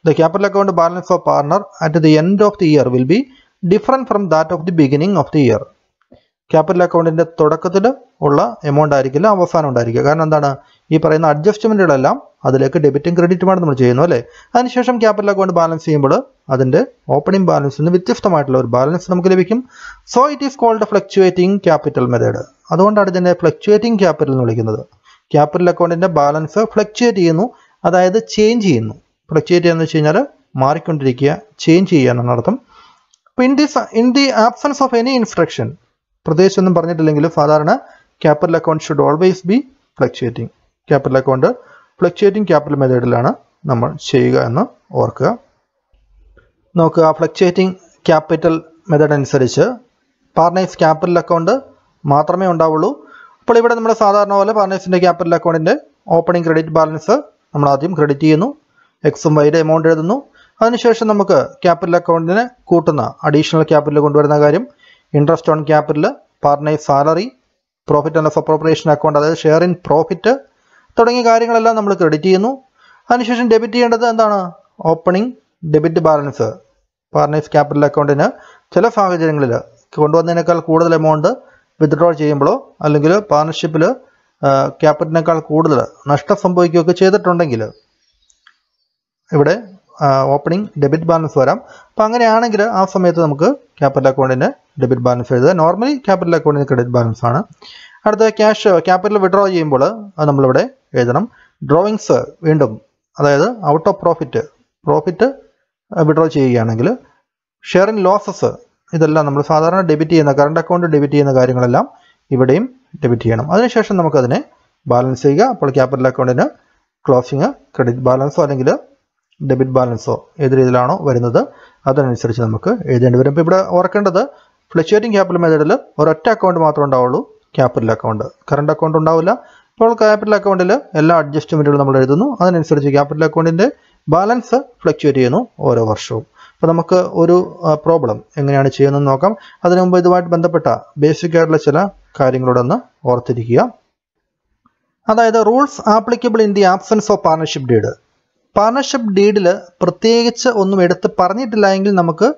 Speaker 1: the capital account balance of partner at the end of the year will be different from that of the beginning of the year capital അക്കൗണ്ടിൻ്റെ തുടക്കത്തിൽ ഉള്ള എമൗണ്ട് ആയിരിക്കില്ല അവസാനം ഉണ്ടായിരിക്കുക കാരണം എന്താണ് ഈ പറയുന്ന അഡ്ജസ്റ്റ്മെൻറ്റുകളെല്ലാം അതിലേക്ക് ഡെബിറ്റും ക്രെഡിറ്റുമാണ് നമ്മൾ ചെയ്യുന്നു അല്ലേ അതിനുശേഷം ക്യാപിറ്റൽ അക്കൗണ്ട് ബാലൻസ് ചെയ്യുമ്പോൾ അതിൻ്റെ ഓപ്പണിംഗ് ബാലൻസിൽ നിന്ന് വ്യത്യസ്തമായിട്ടുള്ള ഒരു ബാലൻസ് നമുക്ക് ലഭിക്കും so it is called fluctuating capital method അതുകൊണ്ടാണ് ഇതിനെ ഫ്ലക്ച്വേറ്റിംഗ് ക്യാപിറ്റൽ എന്ന് വിളിക്കുന്നത് ക്യാപിറ്റൽ അക്കൗണ്ടിൻ്റെ ബാലൻസ് ഫ്ലക്ച്വേറ്റ് ചെയ്യുന്നു അതായത് ചേഞ്ച് ചെയ്യുന്നു ഫ്ലക്ച്വേറ്റ് എന്ന് വെച്ച് കഴിഞ്ഞാൽ മാറിക്കൊണ്ടിരിക്കുക ചേഞ്ച് ചെയ്യുക എന്നാണ് അർത്ഥം അപ്പോൾ in the in the absence of any instruction പ്രത്യേകിച്ച് ഒന്നും പറഞ്ഞിട്ടില്ലെങ്കിലും സാധാരണ capital account should always be fluctuating capital account fluctuating capital മെത്തേഡിലാണ് നമ്മൾ ചെയ്യുക എന്ന് ഓർക്കുക നോക്കുക ആ ഫ്ലക്ച്വേറ്റിംഗ് ക്യാപിറ്റൽ മെത്തേഡ് അനുസരിച്ച് പാർട്ട്നേഴ്സ് ക്യാപിറ്റൽ അക്കൗണ്ട് മാത്രമേ ഉണ്ടാവുള്ളൂ അപ്പോൾ ഇവിടെ നമ്മൾ സാധാരണ പോലെ പാർട്ട്നേഴ്സിൻ്റെ ക്യാപിറ്റൽ അക്കൗണ്ടിൻ്റെ ഓപ്പണിംഗ് ക്രെഡിറ്റ് ബാലൻസ് നമ്മൾ ആദ്യം ക്രെഡിറ്റ് ചെയ്യുന്നു എക്സും വൈയുടെ എമൗണ്ട് എഴുതുന്നു അതിനുശേഷം നമുക്ക് ക്യാപിറ്റൽ അക്കൗണ്ടിന് കൂട്ടുന്ന അഡീഷണൽ ക്യാപിറ്റൽ കൊണ്ടുവരുന്ന കാര്യം interest on capital partners salary profit and appropriation account അതായത് ഷെയർ ഇൻ പ്രോഫിറ്റ് തുടങ്ങിയ കാര്യങ്ങളെല്ലാം നമ്മൾ ക്രെഡിറ്റ് ചെയ്യുന്നു അതിനുശേഷം ഡെബിറ്റ് ചെയ്യേണ്ടത് എന്താണ് opening debit balance partners capital അക്കൗണ്ടിന് ചില സാഹചര്യങ്ങളിൽ കൊണ്ടുവന്നതിനേക്കാൾ കൂടുതൽ എമൗണ്ട് വിത്ഡ്രോ ചെയ്യുമ്പോഴോ അല്ലെങ്കിൽ പാർട്ണർഷിപ്പിൽ ക്യാപിറ്റലിനേക്കാൾ കൂടുതൽ നഷ്ടം സംഭവിക്കുകയൊക്കെ ചെയ്തിട്ടുണ്ടെങ്കിൽ ഇവിടെ ഓപ്പണിംഗ് ഡെബിറ്റ് ബാലൻസ് വരാം അപ്പം അങ്ങനെയാണെങ്കിൽ ആ സമയത്ത് നമുക്ക് ക്യാപിറ്റൽ അക്കൗണ്ടിൻ്റെ ഡെബിറ്റ് ബാലൻസ് എഴുതുക നോർമലി ക്യാപിറ്റൽ അക്കൗണ്ടിന് ക്രെഡിറ്റ് ബാലൻസ് ആണ് അടുത്ത ക്യാഷ് ക്യാപിറ്റൽ വിഡ്രോ ചെയ്യുമ്പോൾ അത് നമ്മളിവിടെ എഴുതണം ഡ്രോയിങ്സ് വീണ്ടും അതായത് out of profit profit withdraw ചെയ്യുകയാണെങ്കിൽ ഷെയർ ഇൻ ലോസസ് ഇതെല്ലാം നമ്മൾ സാധാരണ ഡെബിറ്റ് ചെയ്യുന്ന കറണ്ട് അക്കൗണ്ട് ഡെബിറ്റ് ചെയ്യുന്ന കാര്യങ്ങളെല്ലാം ഇവിടെയും ഡെബിറ്റ് ചെയ്യണം അതിനുശേഷം നമുക്കതിനെ ബാലൻസ് ചെയ്യുക അപ്പോൾ ക്യാപിറ്റൽ അക്കൗണ്ടിന് ക്ലോസിങ് ക്രെഡിറ്റ് ബാലൻസോ അല്ലെങ്കിൽ ഡെബിറ്റ് ബാലൻസോ ഏത് രീതിയിലാണോ വരുന്നത് അതിനനുസരിച്ച് നമുക്ക് എഴുതേണ്ടി വരും ഇവിടെ ഓർക്കേണ്ടത് ഫ്ലക്ച്വേറ്റിംഗ് ക്യാപിറ്റൽ മെത്തേഡിൽ ഒരൊറ്റ അക്കൗണ്ട് മാത്രമേ ഉണ്ടാവുള്ളൂ ക്യാപിറ്റൽ അക്കൗണ്ട് കറണ്ട് അക്കൗണ്ട് ഉണ്ടാവില്ല ഇപ്പോൾ ക്യാപിറ്റൽ അക്കൗണ്ടിൽ എല്ലാ അഡ്ജസ്റ്റ്മെൻറ്റുകളും നമ്മൾ എഴുതുന്നു അതിനനുസരിച്ച് ക്യാപിറ്റൽ അക്കൗണ്ടിൻ്റെ ബാലൻസ് ഫ്ലക്ച്വേറ്റ് ചെയ്യുന്നു ഓരോ വർഷവും അപ്പോൾ നമുക്ക് ഒരു പ്രോബ്ലം എങ്ങനെയാണ് ചെയ്യുന്നതെന്ന് നോക്കാം അതിനു മുമ്പ് ഇതുമായിട്ട് ബന്ധപ്പെട്ട ബേസിക് ആയിട്ടുള്ള ചില കാര്യങ്ങളോടൊന്ന് ഓർത്തിരിക്കുക അതായത് rules applicable in the absence of partnership deed partnership ഡീഡിൽ പ്രത്യേകിച്ച് ഒന്നും എടുത്ത് പറഞ്ഞിട്ടില്ല എങ്കിൽ നമുക്ക്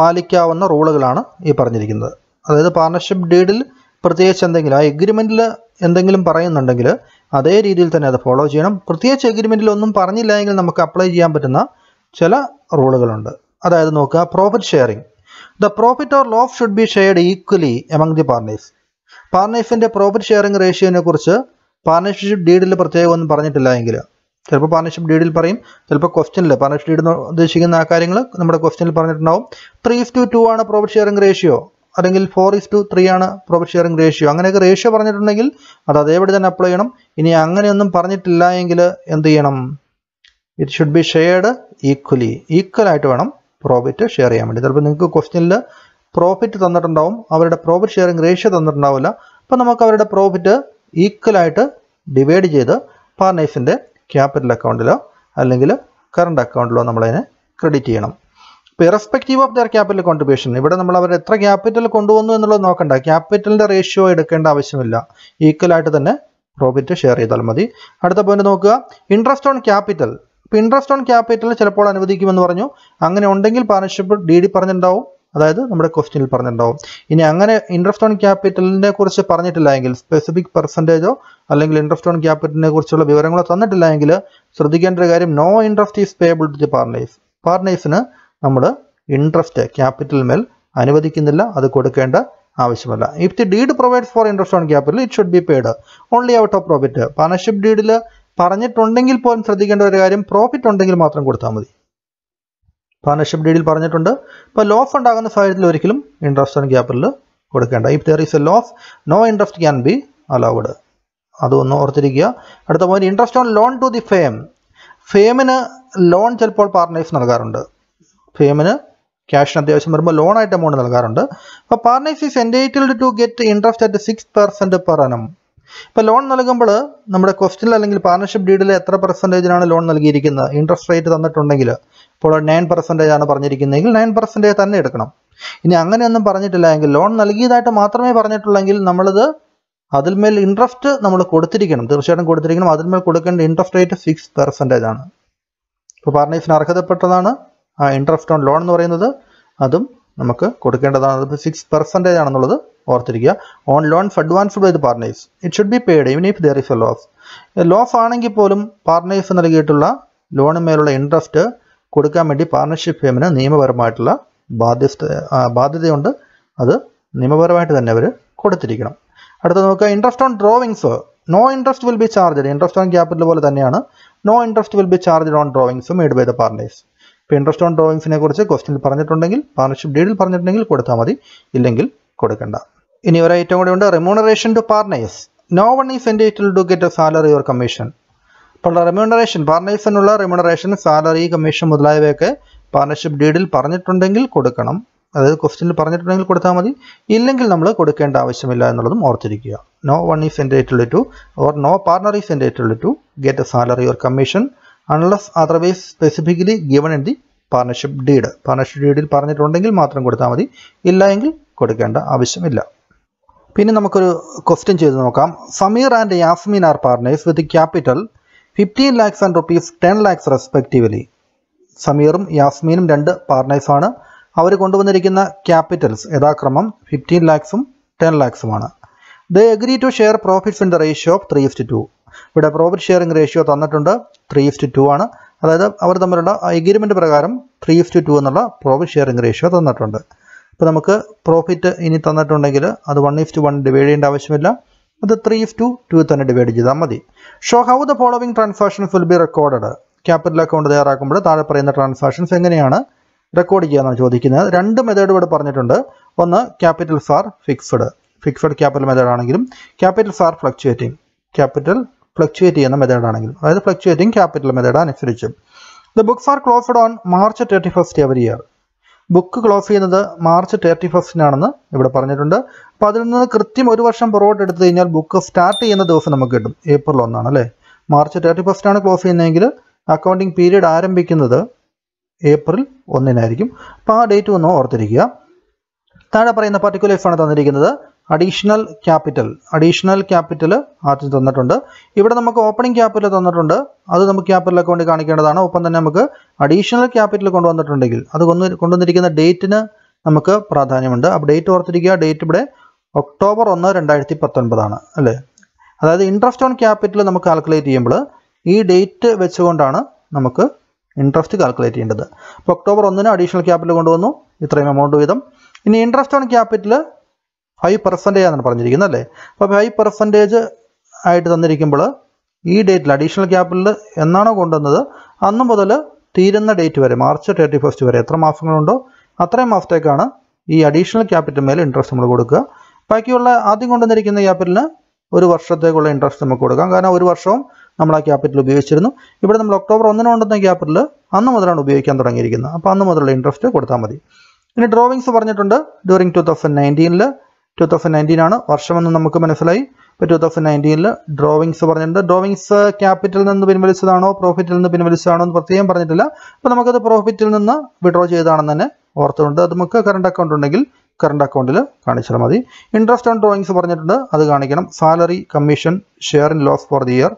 Speaker 1: പാലിക്കാവുന്ന റൂളുകളാണ് ഈ പറഞ്ഞിരിക്കുന്നത് അതായത് പാർട്ണർഷിപ്പ് ഡീഡിൽ പ്രത്യേകിച്ച് എന്തെങ്കിലും ആ എഗ്രിമെൻറ്റിൽ എന്തെങ്കിലും പറയുന്നുണ്ടെങ്കിൽ അതേ രീതിയിൽ തന്നെ അത് ഫോളോ ചെയ്യണം പ്രത്യേകിച്ച് എഗ്രിമെൻറ്റിൽ ഒന്നും പറഞ്ഞില്ല എങ്കിൽ നമുക്ക് അപ്ലൈ ചെയ്യാൻ പറ്റുന്ന ചില റൂളുകളുണ്ട് അതായത് നോക്കുക profit sharing the profit or loss should be shared equally among the partners പാർട്നേഴ്സിൻ്റെ പ്രോഫിറ്റ് ഷെയറിംഗ് റേഷ്യോനെ കുറിച്ച് പാർട്ണർഷിപ്പ് ഡീഡിൽ പ്രത്യേകം ഒന്നും പറഞ്ഞിട്ടില്ല എങ്കിൽ ചിലപ്പോൾ പാർട്ണർഷിപ്പ് ഡീഡിൽ പറയും ചിലപ്പോൾ ക്വസ്റ്റ്യനിൽ പാർട്ണർഷിപ്പ് ഡീഡ് ഉദ്ദേശിക്കുന്ന ആ കാര്യങ്ങൾ നമ്മുടെ ക്വസ്റ്റ്യനിൽ പറഞ്ഞിട്ടുണ്ടാവും ത്രീ ഇസ് ടു ടു ആണ് പ്രോഫിറ്റ് ഷെയറിംഗ് റേഷ്യോ അല്ലെങ്കിൽ ഫോർ ഇസ് ടു ത്രീ ആണ് പ്രോഫിറ്റ് ഷെയറിംഗ് റേഷ്യോ അങ്ങനെയൊക്കെ റേഷ്യോ പറഞ്ഞിട്ടുണ്ടെങ്കിൽ അത് അതേപടി തന്നെ അപ്ലൈ ചെയ്യണം ഇനി അങ്ങനെയൊന്നും പറഞ്ഞിട്ടില്ല എങ്കിൽ എന്ത് ചെയ്യണം it should be shared equally ഈക്വലായിട്ട് വേണം പ്രോഫിറ്റ് ഷെയർ ചെയ്യാൻ വേണ്ടി ചിലപ്പോൾ നിങ്ങൾക്ക് ക്വസ്റ്റ്യനിൽ പ്രോഫിറ്റ് തന്നിട്ടുണ്ടാവും അവരുടെ പ്രോഫിറ്റ് ഷെയറിംഗ് റേഷ്യോ തന്നിട്ടുണ്ടാവില്ല അപ്പോൾ നമുക്ക് അവരുടെ പ്രോഫിറ്റ് ഈക്വലായിട്ട് ഡിവൈഡ് ചെയ്ത് പാർട്ട്നേഴ്സിൻ്റെ ക്യാപിറ്റൽ അക്കൗണ്ടിലോ അല്ലെങ്കിൽ കറണ്ട് അക്കൗണ്ടിലോ നമ്മളതിനെ ക്രെഡിറ്റ് ചെയ്യണം ഇപ്പോൾ irrespective of their capital contribution ഇവിടെ നമ്മൾ അവർ എത്ര ക്യാപിറ്റൽ കൊണ്ടുവന്നു എന്നുള്ളത് നോക്കണ്ട ക്യാപിറ്റലിൻ്റെ റേഷ്യോ എടുക്കേണ്ട ആവശ്യമില്ല ഈക്വലായിട്ട് തന്നെ പ്രോഫിറ്റ് ഷെയർ ചെയ്താൽ മതി അടുത്ത പോയിന്റ് നോക്കുക interest on capital interest on capital ചിലപ്പോൾ അനുവദിക്കുമെന്ന് പറഞ്ഞു അങ്ങനെ ഉണ്ടെങ്കിൽ പാർട്ണർഷിപ്പ് ഡി ഡി പറഞ്ഞിട്ടുണ്ടാവും അതായത് നമ്മുടെ ക്വസ്റ്റ്യനിൽ പറഞ്ഞിട്ടുണ്ടാവും ഇനി അങ്ങനെ ഇൻട്രസ്റ്റ് ഓൺ ക്യാപിറ്റലിനെ കുറിച്ച് പറഞ്ഞിട്ടില്ല എങ്കിൽ സ്പെസിഫിക് പെർസെൻറ്റേജോ അല്ലെങ്കിൽ ഇൻട്രസ്റ്റ് ഓൺ ക്യാപിറ്റലിനെ കുറിച്ചുള്ള വിവരങ്ങളോ തന്നിട്ടില്ല എങ്കിൽ ശ്രദ്ധിക്കേണ്ട ഒരു കാര്യം no interest is payable to the partners പാർട്ണേഴ്സിന് നമ്മൾ ഇൻട്രസ്റ്റ് ക്യാപിറ്റൽ മേൽ അനുവദിക്കുന്നില്ല അത് കൊടുക്കേണ്ട ആവശ്യമല്ല if the deed provides for interest on capital it should be paid only out of profit partnership ഡീഡിൽ പറഞ്ഞിട്ടുണ്ടെങ്കിൽ പോലും ശ്രദ്ധിക്കേണ്ട ഒരു കാര്യം പ്രോഫിറ്റ് ഉണ്ടെങ്കിൽ മാത്രം കൊടുത്താൽ മതി പാർട്ണർഷിപ്പ് ഡീഡിൽ പറഞ്ഞിട്ടുണ്ട് ഇപ്പൊ ലോഫ് ഉണ്ടാകുന്ന സാഹചര്യത്തിൽ ഒരിക്കലും ഇൻട്രസ്റ്റ് ഓൺ ക്യാപിറ്റൽ കൊടുക്കേണ്ട if there is a loss no interest can be allowed അതൊന്ന് ഓർത്തിരിക്കുക അടുത്ത point interest on loan to the firm ഫെയിമിന് ലോൺ ചിലപ്പോൾ പാർട്ട്നേഴ്സ് നൽകാറുണ്ട് ഫെയിമിന് ക്യാഷിന് അത്യാവശ്യം വരുമ്പോൾ ലോണായിട്ട് എമൗണ്ട് നൽകാറുണ്ട് അപ്പോൾ partners is entitled to get interest at six percent per annum ഇപ്പോൾ ലോൺ നൽകുമ്പോൾ നമ്മുടെ ക്വസ്റ്റ്യനിൽ അല്ലെങ്കിൽ പാർട്ണർഷിപ്പ് ഡീഡിൽ എത്ര പെർസെൻറ്റേജിനാണ് ലോൺ നൽകിയിരിക്കുന്നത് ഇൻട്രസ്റ്റ് റേറ്റ് തന്നിട്ടുണ്ടെങ്കിൽ ഇപ്പോൾ നയൻ പെർസെൻറ്റേജ് ആണ് പറഞ്ഞിരിക്കുന്നതെങ്കിൽ നയൻ പെർസെൻറ്റേജ് തന്നെ എടുക്കണം ഇനി അങ്ങനെയൊന്നും പറഞ്ഞിട്ടില്ല എങ്കിൽ ലോൺ നൽകിയതായിട്ട് മാത്രമേ പറഞ്ഞിട്ടുള്ളെങ്കിൽ നമ്മളത് അതിന്മേൽ ഇൻട്രസ്റ്റ് നമ്മൾ കൊടുത്തിരിക്കണം തീർച്ചയായിട്ടും കൊടുത്തിരിക്കണം അതിന്മേൽ കൊടുക്കേണ്ട ഇൻട്രസ്റ്റ് റേറ്റ് സിക്സ് പെർസെൻറ്റേജ് ആണ് ഇപ്പോൾ പാർട്ണേഴ്സിന് അർഹതപ്പെട്ടതാണ് ആ ഇൻട്രസ്റ്റ് ഓൺ ലോൺ എന്ന് പറയുന്നത് അതും നമുക്ക് കൊടുക്കേണ്ടതാണ് അതിപ്പോൾ സിക്സ് പെർസെൻറ്റേജ് ആണെന്നുള്ളത് ഓർത്തിരിക്കുക on loan advanced by partners it should be paid even if there is a loss loss ആണെങ്കിൽ പോലും പാർട്ട്നേഴ്സ് നൽകിയിട്ടുള്ള ലോണിന്മേലുള്ള ഇൻട്രസ്റ്റ് കൊടുക്കാൻ വേണ്ടി പാർട്ണർഷിപ്പ് ഫേമിന് നിയമപരമായിട്ടുള്ള ബാധ്യസ്ഥ ബാധ്യതയുണ്ട് അത് നിയമപരമായിട്ട് തന്നെ അവർ കൊടുത്തിരിക്കണം അടുത്ത നോക്കുക interest on drawings no interest will be charge interest on capital പോലെ തന്നെയാണ് no interest will be charge on drawings made by the partners ഇപ്പോൾ ഓൺ ഡ്രോയിങ്സിനെ കുറിച്ച് ക്വസ്റ്റ്യൻ പറഞ്ഞിട്ടുണ്ടെങ്കിൽ പാർട്ണർഷിപ്പ് ഡീഡിൽ പറഞ്ഞിട്ടുണ്ടെങ്കിൽ കൊടുത്താൽ മതി ഇല്ലെങ്കിൽ കൊടുക്കണ്ട ഇനി ഒരു ഐറ്റം കൂടെ ഉണ്ട് remuneration to partners no one is entitled to get a salary or commission അപ്പോൾ റെമ്യൂണറേഷൻ പാർട്ണേഴ്സിനുള്ള റെമ്യൂണറേഷൻ സാലറി കമ്മീഷൻ മുതലായവയൊക്കെ പാർട്ണർഷിപ്പ് ഡീഡിൽ പറഞ്ഞിട്ടുണ്ടെങ്കിൽ കൊടുക്കണം അതായത് ക്വസ്റ്റ്യനിൽ പറഞ്ഞിട്ടുണ്ടെങ്കിൽ കൊടുത്താൽ മതി ഇല്ലെങ്കിൽ നമ്മൾ കൊടുക്കേണ്ട ആവശ്യമില്ല എന്നുള്ളതും ഓർത്തിരിക്കുക no one is entitled to or no partner is entitled to get a salary or commission unless otherwise specifically given in the partnership deed partnership ഡീഡിൽ പറഞ്ഞിട്ടുണ്ടെങ്കിൽ മാത്രം കൊടുത്താൽ മതി ഇല്ല എങ്കിൽ കൊടുക്കേണ്ട ആവശ്യമില്ല പിന്നെ നമുക്കൊരു ക്വസ്റ്റ്യൻ ചെയ്ത് നോക്കാം Sameer and Yasmin are partners with capital fifteen lakhs and rupees ten lakhs respectively സമീറും യാസ്മീനും രണ്ട് പാർട്നേഴ്സാണ് അവർ കൊണ്ടുവന്നിരിക്കുന്ന ക്യാപിറ്റൽസ് യഥാക്രമം ഫിഫ്റ്റീൻ ലാക്സും ടെൻ ലാക്സുമാണ് they agree to share profits in the ratio of three is to two profit sharing ratio തന്നിട്ടുണ്ട് ത്രീ ഇസ്റ്റ് ടു ആണ് അതായത് അവർ തമ്മിലുള്ള എഗ്രിമെൻ്റ് പ്രകാരം ത്രീ ഇസ്റ്റ് ടു എന്നുള്ള പ്രോഫിറ്റ് ഷെയറിംഗ് റേഷ്യോ തന്നിട്ടുണ്ട് അപ്പോൾ നമുക്ക് പ്രോഫിറ്റ് ഇനി തന്നിട്ടുണ്ടെങ്കിൽ അത് വൺ ഇഫ്റ്റ് വൺ ഡിവൈഡ് ചെയ്യേണ്ട ആവശ്യമില്ല അത് ത്രീ ഇഫ് ടു ടു തന്നെ ഡിവൈഡ് ചെയ്താൽ മതി show how the following transactions will be recorded capital account തയ്യാറാക്കുമ്പോൾ താഴെ പറയുന്ന ട്രാൻസാക്ഷൻസ് എങ്ങനെയാണ് റെക്കോർഡ് ചെയ്യാമെന്നാണ് ചോദിക്കുന്നത് രണ്ട് മെത്തേഡ് ഇവിടെ പറഞ്ഞിട്ടുണ്ട് ഒന്ന് capitals are fixed fixed capital method ആണെങ്കിലും capitals are fluctuating capital fluctuate ചെയ്യുന്ന മെത്തേഡാണെങ്കിൽ അതായത് ഫ്ലക്ച്വേറ്റിംഗ് ക്യാപിറ്റൽ മെത്തേഡ് അനുസരിച്ച് the books are closed on March thirty first every year book close ചെയ്യുന്നത് മാർച്ച് തേർട്ടി ഫസ്റ്റിനാണെന്ന് ഇവിടെ പറഞ്ഞിട്ടുണ്ട് അപ്പോൾ അതിൽ നിന്ന് കൃത്യം ഒരു വർഷം പുറകോട്ട് എടുത്തു കഴിഞ്ഞാൽ ബുക്ക് സ്റ്റാർട്ട് ചെയ്യുന്ന ദിവസം നമുക്ക് കിട്ടും ഏപ്രിൽ ഒന്നാണ് അല്ലേ മാർച്ച് തേർട്ടി ഫസ്റ്റാണ് ക്ലോസ് ചെയ്യുന്നതെങ്കിൽ അക്കൗണ്ടിങ് പീരീഡ് ആരംഭിക്കുന്നത് ഏപ്രിൽ ഒന്നിനായിരിക്കും അപ്പോൾ ആ ഡേറ്റ് ഒന്ന് ഓർത്തിരിക്കുക താഴെ പറയുന്ന പർട്ടിക്കുലേഴ്സാണ് തന്നിരിക്കുന്നത് അഡീഷണൽ ക്യാപിറ്റൽ അഡീഷണൽ ക്യാപിറ്റൽ ആദ്യം തന്നിട്ടുണ്ട് ഇവിടെ നമുക്ക് ഓപ്പണിംഗ് ക്യാപിറ്റൽ തന്നിട്ടുണ്ട് അത് നമുക്ക് ക്യാപിറ്റൽ അക്കൗണ്ടിൽ കാണിക്കേണ്ടതാണ് ഒപ്പം തന്നെ നമുക്ക് അഡീഷണൽ ക്യാപിറ്റൽ കൊണ്ടുവന്നിട്ടുണ്ടെങ്കിൽ അത് കൊണ്ടുവന്നിരിക്കുന്ന ഡേറ്റിന് നമുക്ക് പ്രാധാന്യമുണ്ട് അപ്പോൾ ഡേറ്റ് ഓർത്തിരിക്കുക ഡേറ്റ് ഇവിടെ ഒക്ടോബർ ഒന്ന് രണ്ടായിരത്തി പത്തൊൻപതാണ് അല്ലേ അതായത് ഇൻട്രസ്റ്റ് ഓൺ ക്യാപിറ്റൽ നമുക്ക് കാൽക്കുലേറ്റ് ചെയ്യുമ്പോൾ ഈ ഡേറ്റ് വെച്ചുകൊണ്ടാണ് നമുക്ക് ഇൻട്രസ്റ്റ് കാൽക്കുലേറ്റ് ചെയ്യേണ്ടത് അപ്പോൾ ഒക്ടോബർ ഒന്നിന് അഡീഷണൽ ക്യാപിറ്റൽ കൊണ്ടുവന്നു ഇത്രയും എമൗണ്ട് വീതം ഇനി interest on capital five percentage ആണ് പറഞ്ഞിരിക്കുന്നത് അല്ലേ അപ്പോൾ ഫൈവ് പെർസെൻറ്റേജ് ആയിട്ട് തന്നിരിക്കുമ്പോൾ ഈ ഡേറ്റിൽ അഡീഷണൽ ക്യാപിറ്റൽ എന്നാണോ കൊണ്ടുവന്നത് അന്ന് മുതൽ തീരുന്ന ഡേറ്റ് വരെ മാർച്ച് തേർട്ടി ഫസ്റ്റ് വരെ എത്ര മാസങ്ങളുണ്ടോ അത്രയും മാസത്തേക്കാണ് ഈ അഡീഷണൽ ക്യാപിറ്റൽ മേൽ ഇൻട്രസ്റ്റ് നമ്മൾ കൊടുക്കുക ബാക്കിയുള്ള ആദ്യം കൊണ്ടുവന്നിരിക്കുന്ന ക്യാപിറ്റലിന് ഒരു വർഷത്തേക്കുള്ള ഇൻട്രസ്റ്റ് നമുക്ക് കൊടുക്കാം കാരണം ഒരു വർഷവും നമ്മൾ ആ ക്യാപിറ്റൽ ഉപയോഗിച്ചിരുന്നു ഇവിടെ നമ്മൾ ഒക്ടോബർ ഒന്നിന് കൊണ്ടുവന്ന ക്യാപിറ്റൽ അന്ന് മുതലാണ് ഉപയോഗിക്കാൻ തുടങ്ങിയിരിക്കുന്നത് അപ്പോൾ അന്ന് മുതലുള്ള ഇൻട്രസ്റ്റ് കൊടുത്താൽ മതി ഇനി ഡ്രോവിങ്സ് പറഞ്ഞിട്ടുണ്ട് ഡ്യൂറിങ് ടു തൗസൻഡ് നയൻറ്റീനിൽ ടു തൗസൻഡ് നയൻറ്റീൻ ആണ് വർഷമെന്ന് നമുക്ക് മനസ്സിലായി ഇപ്പോൾ ടു തൗസൻഡ് നയൻറ്റീനിൽ ഡ്രോവിങ്സ് പറഞ്ഞിട്ടുണ്ട് ഡ്രോവിങ്സ് ക്യാപിറ്റൽ നിന്ന് പിൻവലിച്ചതാണോ പ്രോഫിറ്റിൽ നിന്ന് പിൻവലിച്ചതാണോ എന്ന് പ്രത്യേകം പറഞ്ഞിട്ടില്ല അപ്പോൾ നമുക്കത് പ്രോഫിറ്റിൽ നിന്ന് വിഡ്രോ ചെയ്തതാണെന്ന് തന്നെ ഓർത്തുകൊണ്ട് അത് നമുക്ക് കറണ്ട് അക്കൗണ്ട് ഉണ്ടെങ്കിൽ കറണ്ട് അക്കൗണ്ടിൽ കാണിച്ചാൽ മതി ഇൻട്രസ്റ്റ് ഓൺ ഡ്രോയിങ്സ് പറഞ്ഞിട്ടുണ്ട് അത് കാണിക്കണം salary commission share in loss for the year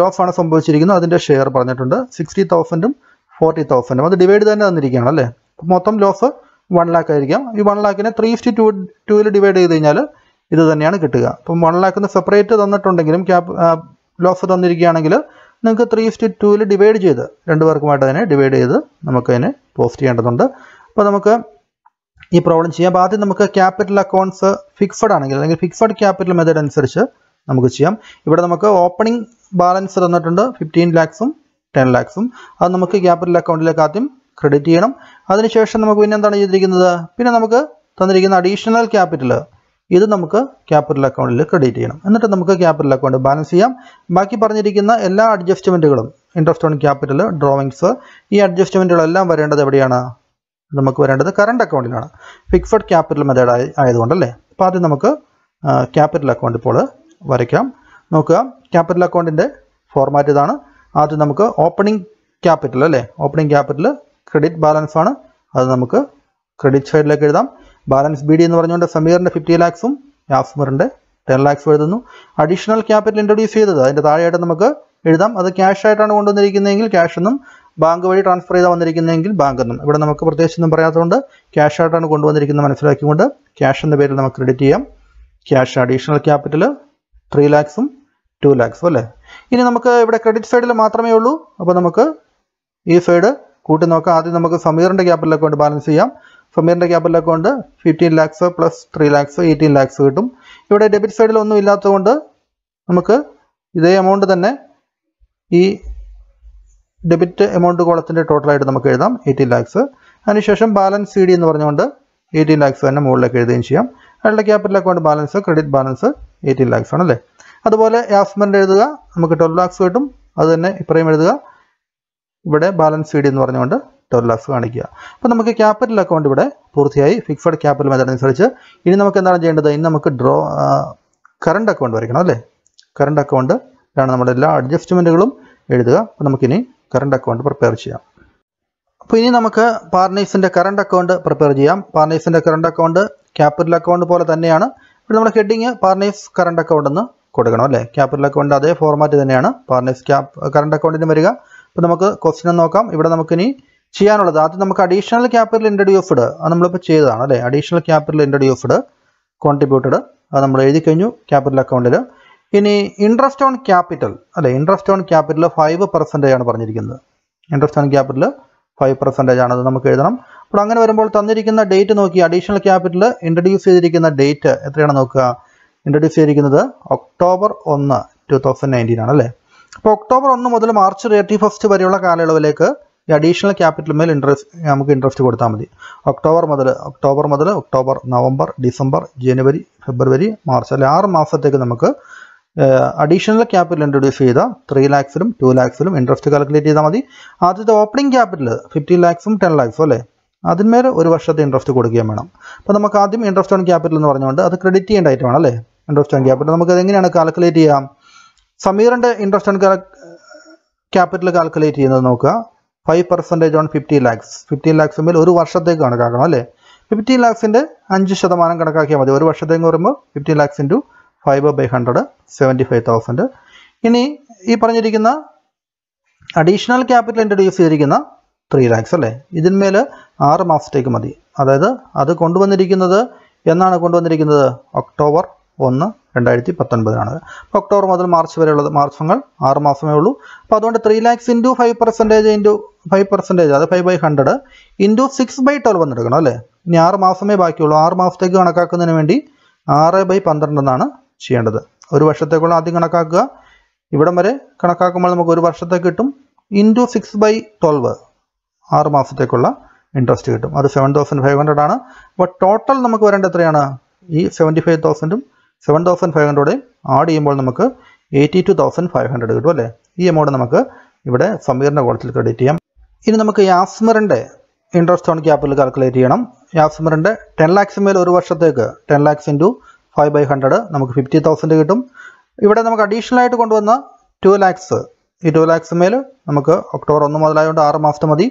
Speaker 1: loss ആണ് സംഭവിച്ചിരിക്കുന്നത് അതിൻ്റെ ഷെയർ പറഞ്ഞിട്ടുണ്ട് സിക്സ്റ്റി തൗസൻഡും ഫോർട്ടി തൗസൻഡും അത് ഡിവൈഡ് തന്നെ തന്നിരിക്കുകയാണ് അല്ലേ മൊത്തം ലോസ് വൺ ലാക്ക് ആയിരിക്കാം ഈ വൺ ലാക്കിനെ three is to two divide ചെയ്ത് കഴിഞ്ഞാൽ ഇത് തന്നെയാണ് കിട്ടുക അപ്പം വൺ ലാക്കിന് സെപ്പറേറ്റ് തന്നിട്ടുണ്ടെങ്കിലും ക്യാപ് ലോസ് തന്നിരിക്കുകയാണെങ്കിൽ നിങ്ങൾക്ക് ത്രീ ഇസ്റ്റ് ടുവിൽ ഡിവൈഡ് ചെയ്ത് രണ്ട് പേർക്കുമായിട്ട് അതിനെ ഡിവൈഡ് ചെയ്ത് നമുക്ക് അതിനെ പോസ്റ്റ് ചെയ്യേണ്ടതുണ്ട് അപ്പോൾ നമുക്ക് ഈ പ്രോബ്ലം ചെയ്യാം അപ്പോൾ ആദ്യം നമുക്ക് ക്യാപിറ്റൽ അക്കൗണ്ട്സ് ഫിക്സഡ് ആണെങ്കിൽ അല്ലെങ്കിൽ ഫിക്സഡ് ക്യാപിറ്റൽ മെത്തേഡ് അനുസരിച്ച് നമുക്ക് ചെയ്യാം ഇവിടെ നമുക്ക് ഓപ്പണിംഗ് ബാലൻസ് തന്നിട്ടുണ്ട് ഫിഫ്റ്റീൻ ലാക്സും ടെൻ ലാക്സും അത് നമുക്ക് ക്യാപിറ്റൽ അക്കൗണ്ടിലേക്ക് ആദ്യം ക്രെഡിറ്റ് ചെയ്യണം അതിനുശേഷം നമുക്ക് പിന്നെ എന്താണ് ചെയ്തിരിക്കുന്നത് പിന്നെ നമുക്ക് തന്നിരിക്കുന്ന അഡീഷണൽ ക്യാപിറ്റൽ ഇത് നമുക്ക് ക്യാപിറ്റൽ അക്കൗണ്ടിൽ ക്രെഡിറ്റ് ചെയ്യണം എന്നിട്ട് നമുക്ക് ക്യാപിറ്റൽ അക്കൗണ്ട് ബാലൻസ് ചെയ്യാം ബാക്കി പറഞ്ഞിരിക്കുന്ന എല്ലാ അഡ്ജസ്റ്റ്മെൻറ്റുകളും ഇൻട്രസ്റ്റ് ഓൺ ക്യാപിറ്റൽ ഡ്രോയിങ്സ് ഈ അഡ്ജസ്റ്റ്മെൻറ്റുകളെല്ലാം വരേണ്ടത് എവിടെയാണ് നമുക്ക് വരേണ്ടത് കറണ്ട് അക്കൗണ്ടിലാണ് ഫിക്സഡ് ക്യാപിറ്റൽ മെത്തേഡ് ആയതുകൊണ്ടല്ലേ അപ്പോൾ ആദ്യം നമുക്ക് ക്യാപിറ്റൽ അക്കൗണ്ട് ഇപ്പോൾ വരയ്ക്കാം നോക്കുക ക്യാപിറ്റൽ അക്കൗണ്ടിൻ്റെ ഫോർമാറ്റ് ഇതാണ് ആദ്യം നമുക്ക് ഓപ്പണിംഗ് ക്യാപിറ്റൽ അല്ലേ ഓപ്പണിംഗ് ക്യാപിറ്റൽ ക്രെഡിറ്റ് ബാലൻസ് ആണ് അത് നമുക്ക് ക്രെഡിറ്റ് സൈഡിലേക്ക് എഴുതാം ബാലൻസ് ബി ഡി എന്ന് പറഞ്ഞുകൊണ്ട് സമീറിൻ്റെ ഫിഫ്റ്റി ലാക്സും യാസ്മറിൻ്റെ ടെൻ ലാക്സും എഴുതുന്നു അഡീഷണൽ ക്യാപിറ്റൽ ഇൻട്രൊഡ്യൂസ് ചെയ്തത് അതിൻ്റെ താഴെയായിട്ട് നമുക്ക് എഴുതാം അത് ക്യാഷ് ആയിട്ടാണ് കൊണ്ടുവന്നിരിക്കുന്നതെങ്കിൽ ക്യാഷ് എന്നും ബാങ്ക് വഴി ട്രാൻസ്ഫർ ചെയ്താൽ വന്നിരിക്കുന്നതെങ്കിൽ ബാങ്ക് എന്നും ഇവിടെ നമുക്ക് പ്രത്യേകിച്ചൊന്നും പറയാത്തതുകൊണ്ട് ക്യാഷ് ആയിട്ടാണ് കൊണ്ടുവന്നിരിക്കുന്നത് മനസ്സിലാക്കിക്കൊണ്ട് ക്യാഷ് എന്ന പേരിൽ നമുക്ക് ക്രെഡിറ്റ് ചെയ്യാം ക്യാഷ് അഡീഷണൽ ക്യാപിറ്റൽ ത്രീ ലാക്സും ടു ലാക്സും അല്ലേ ഇനി നമുക്ക് ഇവിടെ ക്രെഡിറ്റ് സൈഡിൽ മാത്രമേ ഉള്ളൂ അപ്പോൾ നമുക്ക് ഈ സൈഡ് കൂട്ടി നോക്കാം ആദ്യം നമുക്ക് സമീറിൻ്റെ ക്യാപിറ്റൽ അക്കൗണ്ട് ബാലൻസ് ചെയ്യാം സമീറിൻ്റെ capital account fifteen lakhs plus three lakhs eighteen lakhs കിട്ടും ഇവിടെ ഡെബിറ്റ് സൈഡിൽ ഒന്നും ഇല്ലാത്തതുകൊണ്ട് നമുക്ക് ഇതേ എമൗണ്ട് തന്നെ ഈ ഡെബിറ്റ് എമൗണ്ട് കോളത്തിൻ്റെ ടോട്ടലായിട്ട് നമുക്ക് എഴുതാം എയ്റ്റീൻ ലാക്സ് അതിനുശേഷം ബാലൻസ് സി ഡി എന്ന് പറഞ്ഞുകൊണ്ട് എയ്റ്റീൻ ലാക്സ് തന്നെ മുകളിലേക്ക് എഴുതുകയും ചെയ്യാം അയാളുടെ capital account balance credit balance eighteen lakhs ആണല്ലേ അതുപോലെ യാസ്മൻ്റെ എഴുതുക നമുക്ക് ട്വൽവ് ലാക്സ് കിട്ടും അത് തന്നെ ഇപ്പറയും എഴുതുക ഇവിടെ ബാലൻസ് സി എന്ന് പറഞ്ഞുകൊണ്ട് ട്വൽവ് ലാക്സ് കാണിക്കുക അപ്പോൾ നമുക്ക് ക്യാപിറ്റൽ അക്കൗണ്ട് ഇവിടെ പൂർത്തിയായി ഫിക്സഡ് ക്യാപിറ്റൽ മെത്തഡ് അനുസരിച്ച് ഇനി നമുക്ക് എന്താണ് ചെയ്യേണ്ടത് ഇനി നമുക്ക് ഡ്രോ കറണ്ട് അക്കൗണ്ട് വരയ്ക്കണം അല്ലേ കറണ്ട് അക്കൗണ്ട് ഇതാണ് നമ്മുടെ എല്ലാ അഡ്ജസ്റ്റ്മെൻറ്റുകളും എഴുതുക അപ്പോൾ നമുക്കിനി കറണ്ട് അക്കൗണ്ട് പ്രിപ്പയർ ചെയ്യാം അപ്പോൾ ഇനി നമുക്ക് പാർട്നേഴ്സിൻ്റെ കറണ്ട് അക്കൗണ്ട് പ്രിപ്പയർ ചെയ്യാം പാർട്നേഴ്സിൻ്റെ കറണ്ട് അക്കൗണ്ട് ക്യാപിറ്റൽ അക്കൗണ്ട് പോലെ തന്നെയാണ് ഇവിടെ നമ്മുടെ ഹെഡിങ് പാർട്നേഴ്സ് കറണ്ട് അക്കൗണ്ട് എന്ന് കൊടുക്കണം അല്ലേ ക്യാപിറ്റൽ അക്കൗണ്ട് അതേ ഫോർമാറ്റ് തന്നെയാണ് പാർട്നേഴ്സ് ക്യാപ് കറണ്ട് അക്കൗണ്ടിന് വരിക അപ്പോൾ നമുക്ക് ക്വസ്റ്റിനെ നോക്കാം ഇവിടെ നമുക്കിനി ചെയ്യാനുള്ളത് ആദ്യം നമുക്ക് അഡീഷണൽ ക്യാപിറ്റൽ ഇൻട്രഡ്യൂസ്ഡ് അത് നമ്മളിപ്പോൾ ചെയ്തതാണ് അല്ലേ അഡീഷണൽ ക്യാപിറ്റൽ ഇൻട്രഡ്യൂസ്ഡ് കോൺട്രിബ്യൂട്ടഡ് അത് നമ്മൾ എഴുതി കഴിഞ്ഞു ക്യാപിറ്റൽ അക്കൗണ്ടിൽ ഇനി ഇൻട്രസ്റ്റ് ഓൺ ക്യാപിറ്റൽ അല്ലേ interest on capital five percentage ആണ് പറഞ്ഞിരിക്കുന്നത് interest on capital five percentage ആണ് അത് നമുക്ക് എഴുതണം അപ്പോൾ അങ്ങനെ വരുമ്പോൾ തന്നിരിക്കുന്ന ഡേറ്റ് നോക്കി അഡീഷണൽ ക്യാപിറ്റൽ ഇൻട്രൊഡ്യൂസ് ചെയ്തിരിക്കുന്ന ഡേറ്റ് എത്രയാണ് നോക്കുക ഇൻട്രൊഡ്യൂസ് ചെയ്തിരിക്കുന്നത് ഒക്ടോബർ ഒന്ന് ടു തൗസൻഡ് നയൻറ്റീൻ ആണ് അല്ലേ അപ്പോൾ ഒക്ടോബർ ഒന്ന് മുതൽ മാർച്ച് തേർട്ടി ഫസ്റ്റ് വരെയുള്ള കാലയളവിലേക്ക് ഈ അഡീഷണൽ ക്യാപിറ്റൽ മേൽ ഇൻട്രസ്റ്റ് നമുക്ക് ഇൻട്രസ്റ്റ് കൊടുത്താൽ മതി ഒക്ടോബർ മുതൽ ഒക്ടോബർ മുതൽ ഒക്ടോബർ നവംബർ ഡിസംബർ ജനുവരി ഫെബ്രുവരി മാർച്ച് അല്ലെങ്കിൽ ആറ് മാസത്തേക്ക് നമുക്ക് അഡീഷണൽ ക്യാപിറ്റൽ ഇൻട്രൊഡ്യൂസ് ചെയ്ത ത്രീ ലാക്സിലും ടു ലാക്സിലും ഇൻട്രസ്റ്റ് കാൽക്കുലേറ്റ് ചെയ്താൽ മതി ആദ്യത്തെ ഓപ്പണിംഗ് ക്യാപിറ്റൽ ഫിഫ്റ്റി ലാക്സും ടെൻ ലാക്സും അല്ലേ അതിന്മേൽ ഒരു വർഷത്തെ ഇൻട്രസ്റ്റ് കൊടുക്കുകയും വേണം അപ്പോൾ നമുക്ക് ആദ്യം ഇൻട്രസ്റ്റ് ഓൺ ക്യാപിറ്റൽ എന്ന് പറഞ്ഞുകൊണ്ട് അത് ക്രെഡിറ്റ് ചെയ്യേണ്ടതായിട്ട് വേണം അല്ലേ ഇൻട്രസ്റ്റ് ഓൺ ക്യാപിറ്റൽ നമുക്ക് എങ്ങനെയാണ് കാൽക്കുലേറ്റ് ചെയ്യാം സമീറിൻ്റെ ഇൻട്രസ്റ്റ് ഓൺ ക്യാപിറ്റൽ കാൽക്കുലേറ്റ് ചെയ്യുന്നത് നോക്കുക five percentage on fifty lakhs fifteen lakhs മേൽ ഒരു വർഷത്തേക്ക് കണക്കാക്കണം അല്ലേ ഫിഫ്റ്റീൻ ലാക്സിൻ്റെ അഞ്ച് ശതമാനം കണക്കാക്കിയാൽ മതി ഒരു വർഷത്തേക്ക് പറയുമ്പോൾ fifteen lakhs into five by hundred seventy five thousand ഇനി ഈ പറഞ്ഞിരിക്കുന്ന അഡീഷണൽ ക്യാപിറ്റൽ ഇൻട്രൊഡ്യൂസ് ചെയ്തിരിക്കുന്ന ത്രീ ലാക്സ് അല്ലേ ഇതിന്മേൽ ആറ് മാസത്തേക്ക് മതി അതായത് അത് കൊണ്ടുവന്നിരിക്കുന്നത് എന്നാണ് കൊണ്ടുവന്നിരിക്കുന്നത് ഒക്ടോബർ ഒന്ന് രണ്ടായിരത്തി പത്തൊൻപതിനാണ് ഒക്ടോബർ മുതൽ മാർച്ച് വരെയുള്ളത് മാർച്ചങ്ങൾ ആറ് മാസമേ ഉള്ളൂ അപ്പൊ അതുകൊണ്ട് three lakhs into five percentage into five percentage അത് five by hundred into six by twelve എന്നെടുക്കണം അല്ലേ ഇനി ആറ് മാസമേ ബാക്കിയുള്ളൂ ആറ് മാസത്തേക്ക് കണക്കാക്കുന്നതിന് വേണ്ടി ആറ് ബൈ പന്ത്രണ്ട് എന്നാണ് ചെയ്യേണ്ടത് ഒരു വർഷത്തേക്കുള്ള ആദ്യം കണക്കാക്കുക ഇവിടം വരെ കണക്കാക്കുമ്പോൾ നമുക്ക് ഒരു വർഷത്തേക്ക് കിട്ടും ഇൻറ്റു സിക്സ് ബൈ ട്വൽവ് ആറ് മാസത്തേക്കുള്ള ഇൻട്രസ്റ്റ് കിട്ടും അത് സെവൻ തൗസൻഡ് ഫൈവ് ഹൺഡ്രഡ് ആണ് അപ്പോൾ ടോട്ടൽ നമുക്ക് വരേണ്ടത് എത്രയാണ് ഈ സെവൻറ്റി ഫൈവ് തൗസൻഡും seven thousand five hundred add ചെയ്യുമ്പോൾ നമുക്ക് eighty two thousand five hundred കിട്ടും അല്ലേ ഈ എമൗണ്ട് നമുക്ക് ഇവിടെ സമീറിൻ്റെ കോളത്തിൽ ക്രെഡിറ്റ് ചെയ്യാം ഇനി നമുക്ക് യാസ്മറിൻ്റെ ഇൻട്രസ്റ്റ് ഓൺ ക്യാപിറ്റൽ കാൽക്കുലേറ്റ് ചെയ്യണം യാസ്മറിൻ്റെ ടെൻ ലാക്സ് മേൽ ഒരു വർഷത്തേക്ക് ten lakhs into five by hundred നമുക്ക് ഫിഫ്റ്റി തൗസൻഡ് കിട്ടും ഇവിടെ നമുക്ക് അഡീഷണൽ ആയിട്ട് കൊണ്ടുവന്ന ടു ലാക്സ് ഈ ടു ലാക്സ് മേൽ നമുക്ക് ഒക്ടോബർ ഒന്ന് മുതലായതുകൊണ്ട് ആറ് മാസത്തെ മതി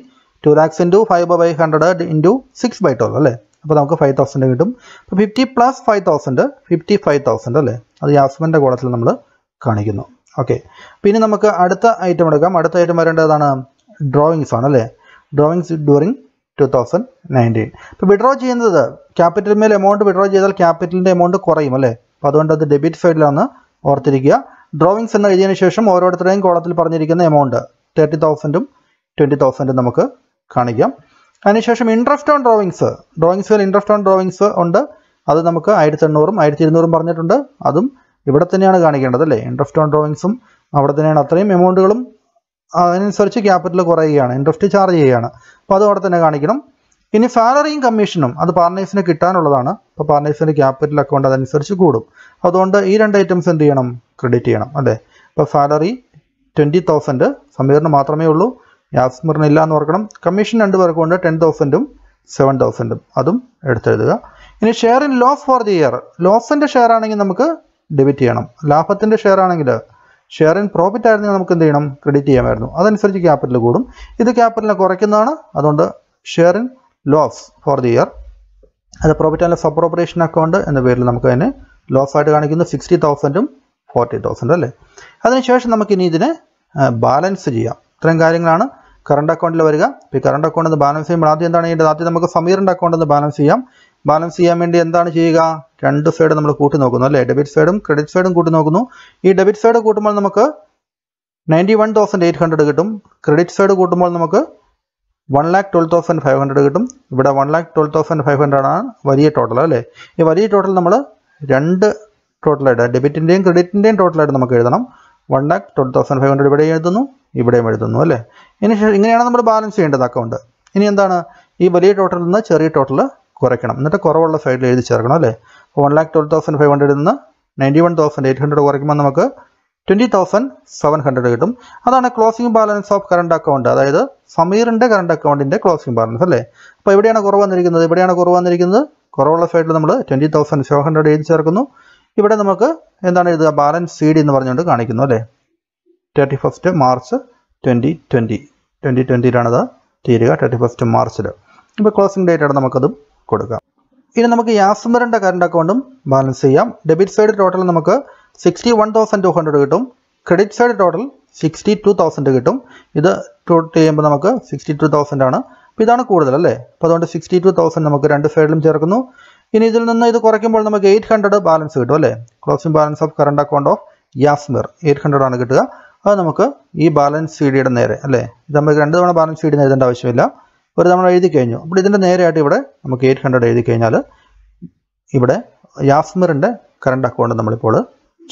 Speaker 1: two lakhs into five by hundred into six by twelve അല്ലേ അപ്പോൾ നമുക്ക് ഫൈവ് തൗസൻഡ് കിട്ടും അപ്പോൾ fifty plus five thousand fifty five thousand അല്ലേ അത് യാസ്മൻ്റെ കോളത്തിൽ നമ്മൾ കാണിക്കുന്നു ഓക്കെ പിന്നെ നമുക്ക് അടുത്ത ഐറ്റം എടുക്കാം അടുത്ത ഐറ്റം വരേണ്ടതാണ് ഡ്രോയിങ്സ് ആണ് അല്ലേ drawings during two thousand nineteen ഇപ്പോൾ വിഡ്രോ ചെയ്യുന്നത് ക്യാപിറ്റൽ മേൽ എമൗണ്ട് വിഡ്രോ ചെയ്താൽ ക്യാപിറ്റലിൻ്റെ എമൗണ്ട് കുറയും അല്ലേ അപ്പോൾ അതുകൊണ്ട് അത് ഡെബിറ്റ് സൈഡിലാണ് ഓർത്തിരിക്കുക ഡ്രോയിങ്സ് എന്ന് എഴുതിയതിന് ശേഷം ഓരോരുത്തരുടെയും കോളത്തിൽ പറഞ്ഞിരിക്കുന്ന എമൗണ്ട് തേർട്ടി തൗസൻഡും ട്വൻറ്റി തൗസൻഡും നമുക്ക് കാണിക്കാം അതിനുശേഷം ഇൻട്രസ്റ്റ് ഓൺ ഡ്രോയിങ്സ് ഡ്രോയിങ്സുകൾ ഇൻട്രസ്റ്റ് ഓൺ ഡ്രോയിങ്സ് ഉണ്ട് അത് നമുക്ക് ആയിരത്തി എണ്ണൂറും ആയിരത്തി ഇരുന്നൂറും പറഞ്ഞിട്ടുണ്ട് അതും ഇവിടെ തന്നെയാണ് കാണിക്കേണ്ടത് അല്ലേ ഇൻട്രസ്റ്റ് ഓൺ ഡ്രോയിങ്സും അവിടെ തന്നെയാണ് അത്രയും എമൗണ്ടുകളും അതിനനുസരിച്ച് ക്യാപിറ്റൽ കുറയുകയാണ് ഇൻട്രസ്റ്റ് ചാർജ് ചെയ്യുകയാണ് അപ്പോൾ അതും അവിടെ തന്നെ കാണിക്കണം ഇനി സാലറിയും കമ്മീഷനും അത് പാർട്ണേഴ്സിന് കിട്ടാനുള്ളതാണ് അപ്പോൾ പാർട്ണേഴ്സിന്റെ ക്യാപിറ്റൽ അക്കൗണ്ട് അതനുസരിച്ച് കൂടും അതുകൊണ്ട് ഈ രണ്ട് ഐറ്റംസ് എന്ത് ചെയ്യണം ക്രെഡിറ്റ് ചെയ്യണം അല്ലേ അപ്പോൾ സാലറി ട്വൻറ്റി തൗസൻഡ് സമീറിന് മാത്രമേ ഉള്ളൂ യാസ്മിറിന് ഇല്ല എന്ന് ഓർക്കണം കമ്മീഷൻ രണ്ട് ഉണ്ട് ടെൻ തൗസൻഡും സെവൻ തൗസൻഡും അതും എടുത്തെഴുതുക ഇനി share in loss for the year ലോസിൻ്റെ ഷെയർ ആണെങ്കിൽ നമുക്ക് ഡെബിറ്റ് ചെയ്യണം ലാഭത്തിൻ്റെ ഷെയർ ആണെങ്കിൽ ഷെയർ ഇൻ പ്രോഫിറ്റ് ആയിരുന്നെങ്കിൽ നമുക്ക് എന്ത് ചെയ്യണം ക്രെഡിറ്റ് ചെയ്യാമായിരുന്നു അതനുസരിച്ച് ക്യാപിറ്റൽ കൂടും ഇത് ക്യാപിറ്റലിനെ കുറയ്ക്കുന്നതാണ് അതുകൊണ്ട് share in loss for the year അത് profit and loss operation account എന്ന പേരിൽ നമുക്ക് അതിനെ ലോസ് ആയിട്ട് കാണിക്കുന്നു സിക്സ്റ്റി തൗസൻഡും ഫോർട്ടി തൗസൻഡും അല്ലേ അതിനുശേഷം നമുക്കിനി ഇതിനെ ബാലൻസ് ചെയ്യാം ഇത്രയും കാര്യങ്ങളാണ് കറണ്ട് അക്കൗണ്ടിൽ വരിക ഇപ്പോൾ കറണ്ട് അക്കൗണ്ട് ഒന്ന് ബാലൻസ് ചെയ്യുമ്പോൾ ആദ്യം എന്താണ് ചെയ്യേണ്ടത് ആദ്യം നമുക്ക് സമീറിൻ്റെ അക്കൗണ്ട് ഒന്ന് ബാലൻസ് ചെയ്യാം ബാലൻസ് ചെയ്യാൻ വേണ്ടി എന്താണ് ചെയ്യുക രണ്ട് സൈഡ് നമ്മൾ കൂട്ടി നോക്കുന്നു അല്ലേ ഡെബിറ്റ് സൈഡും ക്രെഡിറ്റ് സൈഡും കൂട്ടി നോക്കുന്നു ഈ ഡെബിറ്റ് സൈഡ് കൂട്ടുമ്പോൾ നമുക്ക് ninety one thousand eight hundred കിട്ടും ക്രെഡിറ്റ് സൈഡ് കൂട്ടുമ്പോൾ നമുക്ക് one lakh twelve thousand five hundred കിട്ടും ഇവിടെ one lakh twelve thousand five hundred ആണ് വലിയ ടോട്ടൽ അല്ലേ ഈ വലിയ ടോട്ടൽ നമ്മൾ രണ്ട് ടോട്ടലായിട്ട് ഡെബിറ്റിൻ്റെയും ക്രെഡിറ്റിൻ്റെയും ടോട്ടലായിട്ട് നമുക്ക് എഴുതണം one lakh twelve thousand five hundred ഇവിടെയും എഴുതുന്നു ഇവിടെയും എഴുതുന്നു അല്ലേ ഇനി ഇങ്ങനെയാണ് നമ്മൾ ബാലൻസ് ചെയ്യേണ്ടത് അക്കൗണ്ട് ഇനി എന്താണ് ഈ വലിയ ടോട്ടലിൽ നിന്ന് ചെറിയ ടോട്ടൽ കുറയ്ക്കണം എന്നിട്ട് കുറവുള്ള സൈഡിൽ എഴുതി ചേർക്കണം അല്ലേ one lakh twelve thousand five ഹൺഡ്രഡിൽ നിന്ന് ninety one thousand eight hundred കുറയ്ക്കുമ്പോൾ നമുക്ക് ട്വൻറ്റി തൗസൻഡ് സെവൻ ഹൺഡ്രഡ് കിട്ടും അതാണ് closing balance of current account അതായത് സമീറിൻ്റെ കറണ്ട് അക്കൗണ്ടിൻ്റെ ക്ലോസിംഗ് ബാലൻസ് അല്ലേ അപ്പോൾ എവിടെയാണ് കുറവ് വന്നിരിക്കുന്നത് ഇവിടെയാണ് കുറവ് വന്നിരിക്കുന്നത് കുറവുള്ള സൈഡിൽ നമ്മൾ ട്വൻറ്റി തൗസൻഡ് സെവൻ ഹൺഡ്രഡ് എഴുതി ചേർക്കുന്നു ഇവിടെ നമുക്ക് എന്താണ് എഴുതുക ബാലൻസ് സി ഡി എന്ന് പറഞ്ഞുകൊണ്ട് കാണിക്കുന്നു അല്ലേ thirty first March twenty twenty twenty ട്വൻറ്റിയിലാണത് തീരുക തേർട്ടി ഫസ്റ്റ് മാർച്ചിൽ ഇപ്പോൾ ക്ലോസിംഗ് ഡേറ്റ് ആണ് നമുക്കതും കൊടുക്കാം ഇനി നമുക്ക് യാസുമരൻ്റെ കറണ്ട് അക്കൗണ്ടും ബാലൻസ് ചെയ്യാം ഡെബിറ്റ് സൈഡ് ടോട്ടൽ നമുക്ക് sixty one thousand two hundred കിട്ടും credit side total sixty two thousand കിട്ടും ഇത് ടോട്ട് ചെയ്യുമ്പോൾ നമുക്ക് സിക്സ്റ്റി ടു തൗസൻഡ് ആണ് അപ്പോൾ ഇതാണ് കൂടുതൽ അല്ലേ അപ്പോൾ അതുകൊണ്ട് സിക്സ്റ്റി ടു തൗസൻഡ് നമുക്ക് രണ്ട് സൈഡിലും ചേർക്കുന്നു ഇനി ഇതിൽ നിന്ന് ഇത് കുറയ്ക്കുമ്പോൾ നമുക്ക് എയ്റ്റ് ഹൺഡ്രഡ് ബാലൻസ് കിട്ടും അല്ലേ closing balance of current account of Yasmir eight hundred ആണ് കിട്ടുക അത് നമുക്ക് ഈ ബാലൻസ് സി ഡിയുടെ നേരെ അല്ലേ ഇത് നമുക്ക് രണ്ട് തവണ ബാലൻസ് സി ഡി എഴുതേണ്ട ആവശ്യമില്ല ഒരു തവണ എഴുതി കഴിഞ്ഞു അപ്പോൾ ഇതിൻ്റെ നേരെയായിട്ട് ഇവിടെ നമുക്ക് എയ്റ്റ് ഹൺഡ്രഡ് എഴുതി കഴിഞ്ഞാൽ ഇവിടെ യാസ്മിറിൻ്റെ കറണ്ട് അക്കൗണ്ട് നമ്മളിപ്പോൾ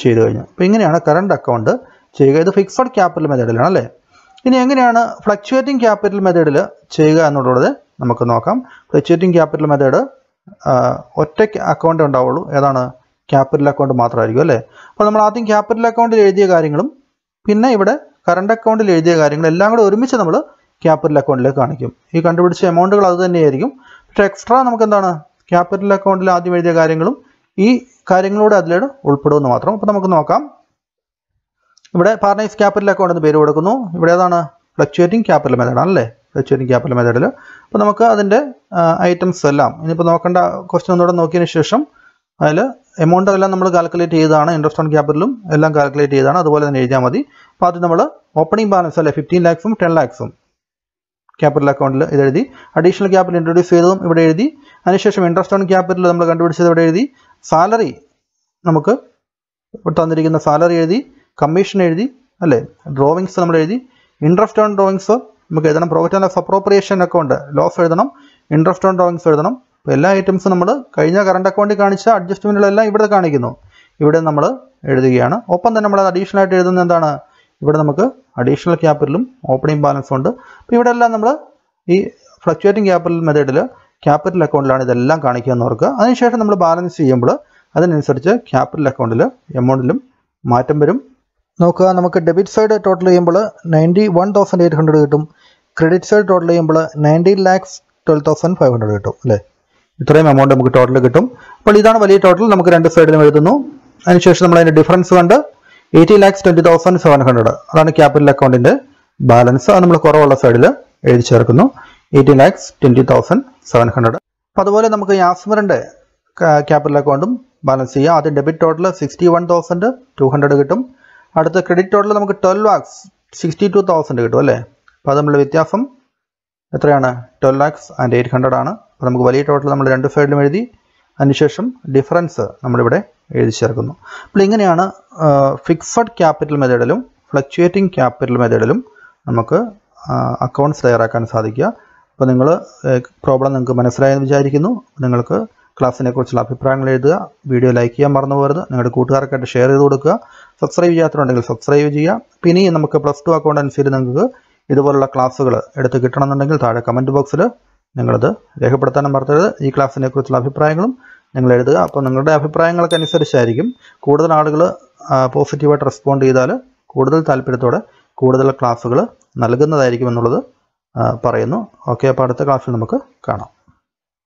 Speaker 1: ചെയ്തു കഴിഞ്ഞു അപ്പോൾ ഇങ്ങനെയാണ് കറണ്ട് അക്കൗണ്ട് ചെയ്യുക ഇത് ഫിക്സഡ് ക്യാപിറ്റൽ മെത്തേഡിലാണ് അല്ലേ ഇനി എങ്ങനെയാണ് ഫ്ലക്ച്വേറ്റിംഗ് ക്യാപിറ്റൽ മെത്തേഡിൽ ചെയ്യുക എന്നുള്ളത് നമുക്ക് നോക്കാം ഫ്ലക്ച്വേറ്റിംഗ് ക്യാപിറ്റൽ മെത്തേഡ് ഒറ്റ അക്കൗണ്ട് ഉണ്ടാവുള്ളൂ ഏതാണ് ക്യാപിറ്റൽ അക്കൗണ്ട് മാത്രമായിരിക്കും അല്ലേ അപ്പോൾ നമ്മൾ ആദ്യം ക്യാപിറ്റൽ അക്കൗണ്ടിൽ എഴുതിയ കാര്യങ്ങളും പിന്നെ ഇവിടെ കറണ്ട് അക്കൗണ്ടിൽ എഴുതിയ കാര്യങ്ങളും എല്ലാം കൂടെ ഒരുമിച്ച് നമ്മൾ ക്യാപിറ്റൽ അക്കൗണ്ടിലേക്ക് കാണിക്കും ഈ കണ്ടുപിടിച്ച എമൗണ്ടുകൾ അത് തന്നെയായിരിക്കും പക്ഷേ എക്സ്ട്രാ നമുക്ക് എന്താണ് ക്യാപിറ്റൽ അക്കൗണ്ടിൽ ആദ്യം എഴുതിയ കാര്യങ്ങളും ഈ കാര്യങ്ങളോട് അതിലൂടെ ഉൾപ്പെടുമെന്ന് മാത്രം അപ്പോൾ നമുക്ക് നോക്കാം ഇവിടെ പാർണൈസ് ക്യാപിറ്റൽ അക്കൗണ്ട് എന്ന് പേര് കൊടുക്കുന്നു ഇവിടെ ഏതാണ് ഫ്ലക്ച്വേറ്റിംഗ് ക്യാപിറ്റൽ മെത്തേഡാണ് അല്ലേ ചുരുക്കി ആപ്പൽ മെത്തേഡിൽ അപ്പോൾ നമുക്ക് അതിൻ്റെ ഐറ്റംസ് എല്ലാം ഇനിയിപ്പോൾ നോക്കേണ്ട ക്വസ്റ്റൻ ഒന്നുകൂടെ നോക്കിയതിന് ശേഷം അതിൽ എമൗണ്ട് എല്ലാം നമ്മൾ കാൽക്കുലേറ്റ് ചെയ്താണ് ഇൻട്രസ്റ്റ് ഓൺ ക്യാപിറ്റലും എല്ലാം കാൽക്കുലേറ്റ് ചെയ്താണ് അതുപോലെ തന്നെ എഴുതിയാൽ മതി അപ്പോൾ ആദ്യം നമ്മൾ ഓപ്പണിംഗ് ബാലൻസ് അല്ലെ ഫിഫ്റ്റീൻ ലാക്സും ടെൻ ലാക്സും ക്യാപിറ്റൽ അക്കൗണ്ടിൽ ഇത് എഴുതി അഡീഷണൽ ക്യാപിറ്റൽ ഇൻട്രൊഡ്യൂസ് ചെയ്തതും ഇവിടെ എഴുതി അതിനുശേഷം ഇൻട്രസ്റ്റ് ഓൺ ക്യാപിറ്റൽ നമ്മൾ കണ്ടുപിടിച്ചത് ഇവിടെ എഴുതി സാലറി നമുക്ക് തന്നിരിക്കുന്ന സാലറി എഴുതി കമ്മീഷൻ എഴുതി അല്ലേ ഡ്രോയിങ്സ് നമ്മൾ എഴുതി ഇൻട്രസ്റ്റ് ഓൺ ഡ്രോയിങ്സ് നമുക്ക് എഴുതണം profit and appropriation account loss എഴുതണം ഇൻട്രസ്റ്റ് ഓൺ ഡ്രോയിങ്സ് എഴുതണം അപ്പോൾ എല്ലാ ഐറ്റംസും നമ്മൾ കഴിഞ്ഞ കറണ്ട് അക്കൗണ്ടിൽ കാണിച്ച അഡ്ജസ്റ്റ്മെൻറ്റുകളെല്ലാം ഇവിടെ കാണിക്കുന്നു ഇവിടെ നമ്മൾ എഴുതുകയാണ് ഒപ്പം തന്നെ നമ്മൾ അഡീഷണൽ ആയിട്ട് എഴുതുന്നത് എന്താണ് ഇവിടെ നമുക്ക് അഡീഷണൽ ക്യാപിറ്റലും ഓപ്പണിംഗ് ബാലൻസും ഉണ്ട് അപ്പോൾ ഇവിടെ എല്ലാം നമ്മൾ ഈ ഫ്ലക്ച്വേറ്റിംഗ് ക്യാപിറ്റൽ മെത്തേഡിൽ ക്യാപിറ്റൽ അക്കൗണ്ടിലാണ് ഇതെല്ലാം കാണിക്കുക എന്ന് ഓർക്കുക അതിനുശേഷം നമ്മൾ ബാലൻസ് ചെയ്യുമ്പോൾ അതിനനുസരിച്ച് ക്യാപിറ്റൽ അക്കൗണ്ടിൽ എമൗണ്ടിലും മാറ്റം വരും നോക്കുക നമുക്ക് ഡെബിറ്റ് സൈഡ് ടോട്ടൽ ചെയ്യുമ്പോൾ ninety one thousand eight hundred കിട്ടും ക്രെഡിറ്റ് സൈഡ് ടോട്ടൽ ചെയ്യുമ്പോൾ nineteen lakhs twelve thousand five hundred കിട്ടും അല്ലേ ഇത്രയും എമൗണ്ട് നമുക്ക് ടോട്ടൽ കിട്ടും അപ്പോൾ ഇതാണ് വലിയ ടോട്ടൽ നമുക്ക് രണ്ട് സൈഡിലും എഴുതുന്നു അതിനുശേഷം നമ്മൾ അതിൻ്റെ ഡിഫറൻസ് കണ്ട് eighty lakhs twenty thousand seven hundred അതാണ് ക്യാപിറ്റൽ അക്കൗണ്ടിൻ്റെ ബാലൻസ് അത് നമ്മൾ കുറവുള്ള സൈഡിൽ എഴുതി ചേർക്കുന്നു eighty lakhs twenty thousand seven hundred അപ്പോൾ അതുപോലെ നമുക്ക് യാസ്മറിൻ്റെ ക്യാപിറ്റൽ അക്കൗണ്ടും ബാലൻസ് ചെയ്യാം ആദ്യം debit total sixty one thousand two hundred കിട്ടും അടുത്ത ക്രെഡിറ്റ് ടോട്ടൽ നമുക്ക് twelve lakhs sixty two thousand കിട്ടും അല്ലേ അപ്പോൾ അത് തമ്മിലുള്ള വ്യത്യാസം എത്രയാണ് twelve lakhs and eight hundred ആണ് അപ്പോൾ നമുക്ക് വലിയ ടോട്ടൽ നമ്മൾ രണ്ട് സൈഡിലും എഴുതി അതിനുശേഷം ഡിഫറൻസ് നമ്മളിവിടെ എഴുതി ചേർക്കുന്നു അപ്പോൾ ഇങ്ങനെയാണ് ഫിക്സഡ് ക്യാപിറ്റൽ മെത്തേഡിലും ഫ്ലക്ച്വേറ്റിംഗ് ക്യാപിറ്റൽ മെത്തേഡിലും നമുക്ക് അക്കൗണ്ട്സ് തയ്യാറാക്കാൻ സാധിക്കുക അപ്പോൾ നിങ്ങൾ പ്രോബ്ലം നിങ്ങൾക്ക് മനസ്സിലായെന്ന് വിചാരിക്കുന്നു നിങ്ങൾക്ക് ക്ലാസ്സിനെ കുറിച്ചുള്ള അഭിപ്രായങ്ങൾ എഴുതുക വീഡിയോ ലൈക്ക് ചെയ്യാൻ മറന്നു പോകരുത് നിങ്ങളുടെ കൂട്ടുകാർക്കായിട്ട് ഷെയർ ചെയ്ത് കൊടുക്കുക സബ്സ്ക്രൈബ് ചെയ്യാത്തുണ്ടെങ്കിൽ സബ്സ്ക്രൈബ് ചെയ്യുക പിന്നെ നമുക്ക് പ്ലസ് ടു അക്കൗണ്ട് അനുസരിച്ച് നിങ്ങൾക്ക് ഇതുപോലുള്ള ക്ലാസ്സുകൾ എടുത്ത് കിട്ടണമെന്നുണ്ടെങ്കിൽ താഴെ കമൻറ്റ് ബോക്സിൽ നിങ്ങളത് രേഖപ്പെടുത്താനും മറക്കരുത് ഈ ക്ലാസ്സിനെ കുറിച്ചുള്ള അഭിപ്രായങ്ങളും നിങ്ങൾ എഴുതുക അപ്പോൾ നിങ്ങളുടെ അഭിപ്രായങ്ങൾക്കനുസരിച്ചായിരിക്കും കൂടുതൽ ആളുകൾ പോസിറ്റീവായിട്ട് റെസ്പോണ്ട് ചെയ്താൽ കൂടുതൽ താല്പര്യത്തോടെ കൂടുതൽ ക്ലാസ്സുകൾ നൽകുന്നതായിരിക്കും എന്നുള്ളത് പറയുന്നു ഓക്കെ അപ്പോൾ അടുത്ത ക്ലാസ്സിൽ നമുക്ക് കാണാം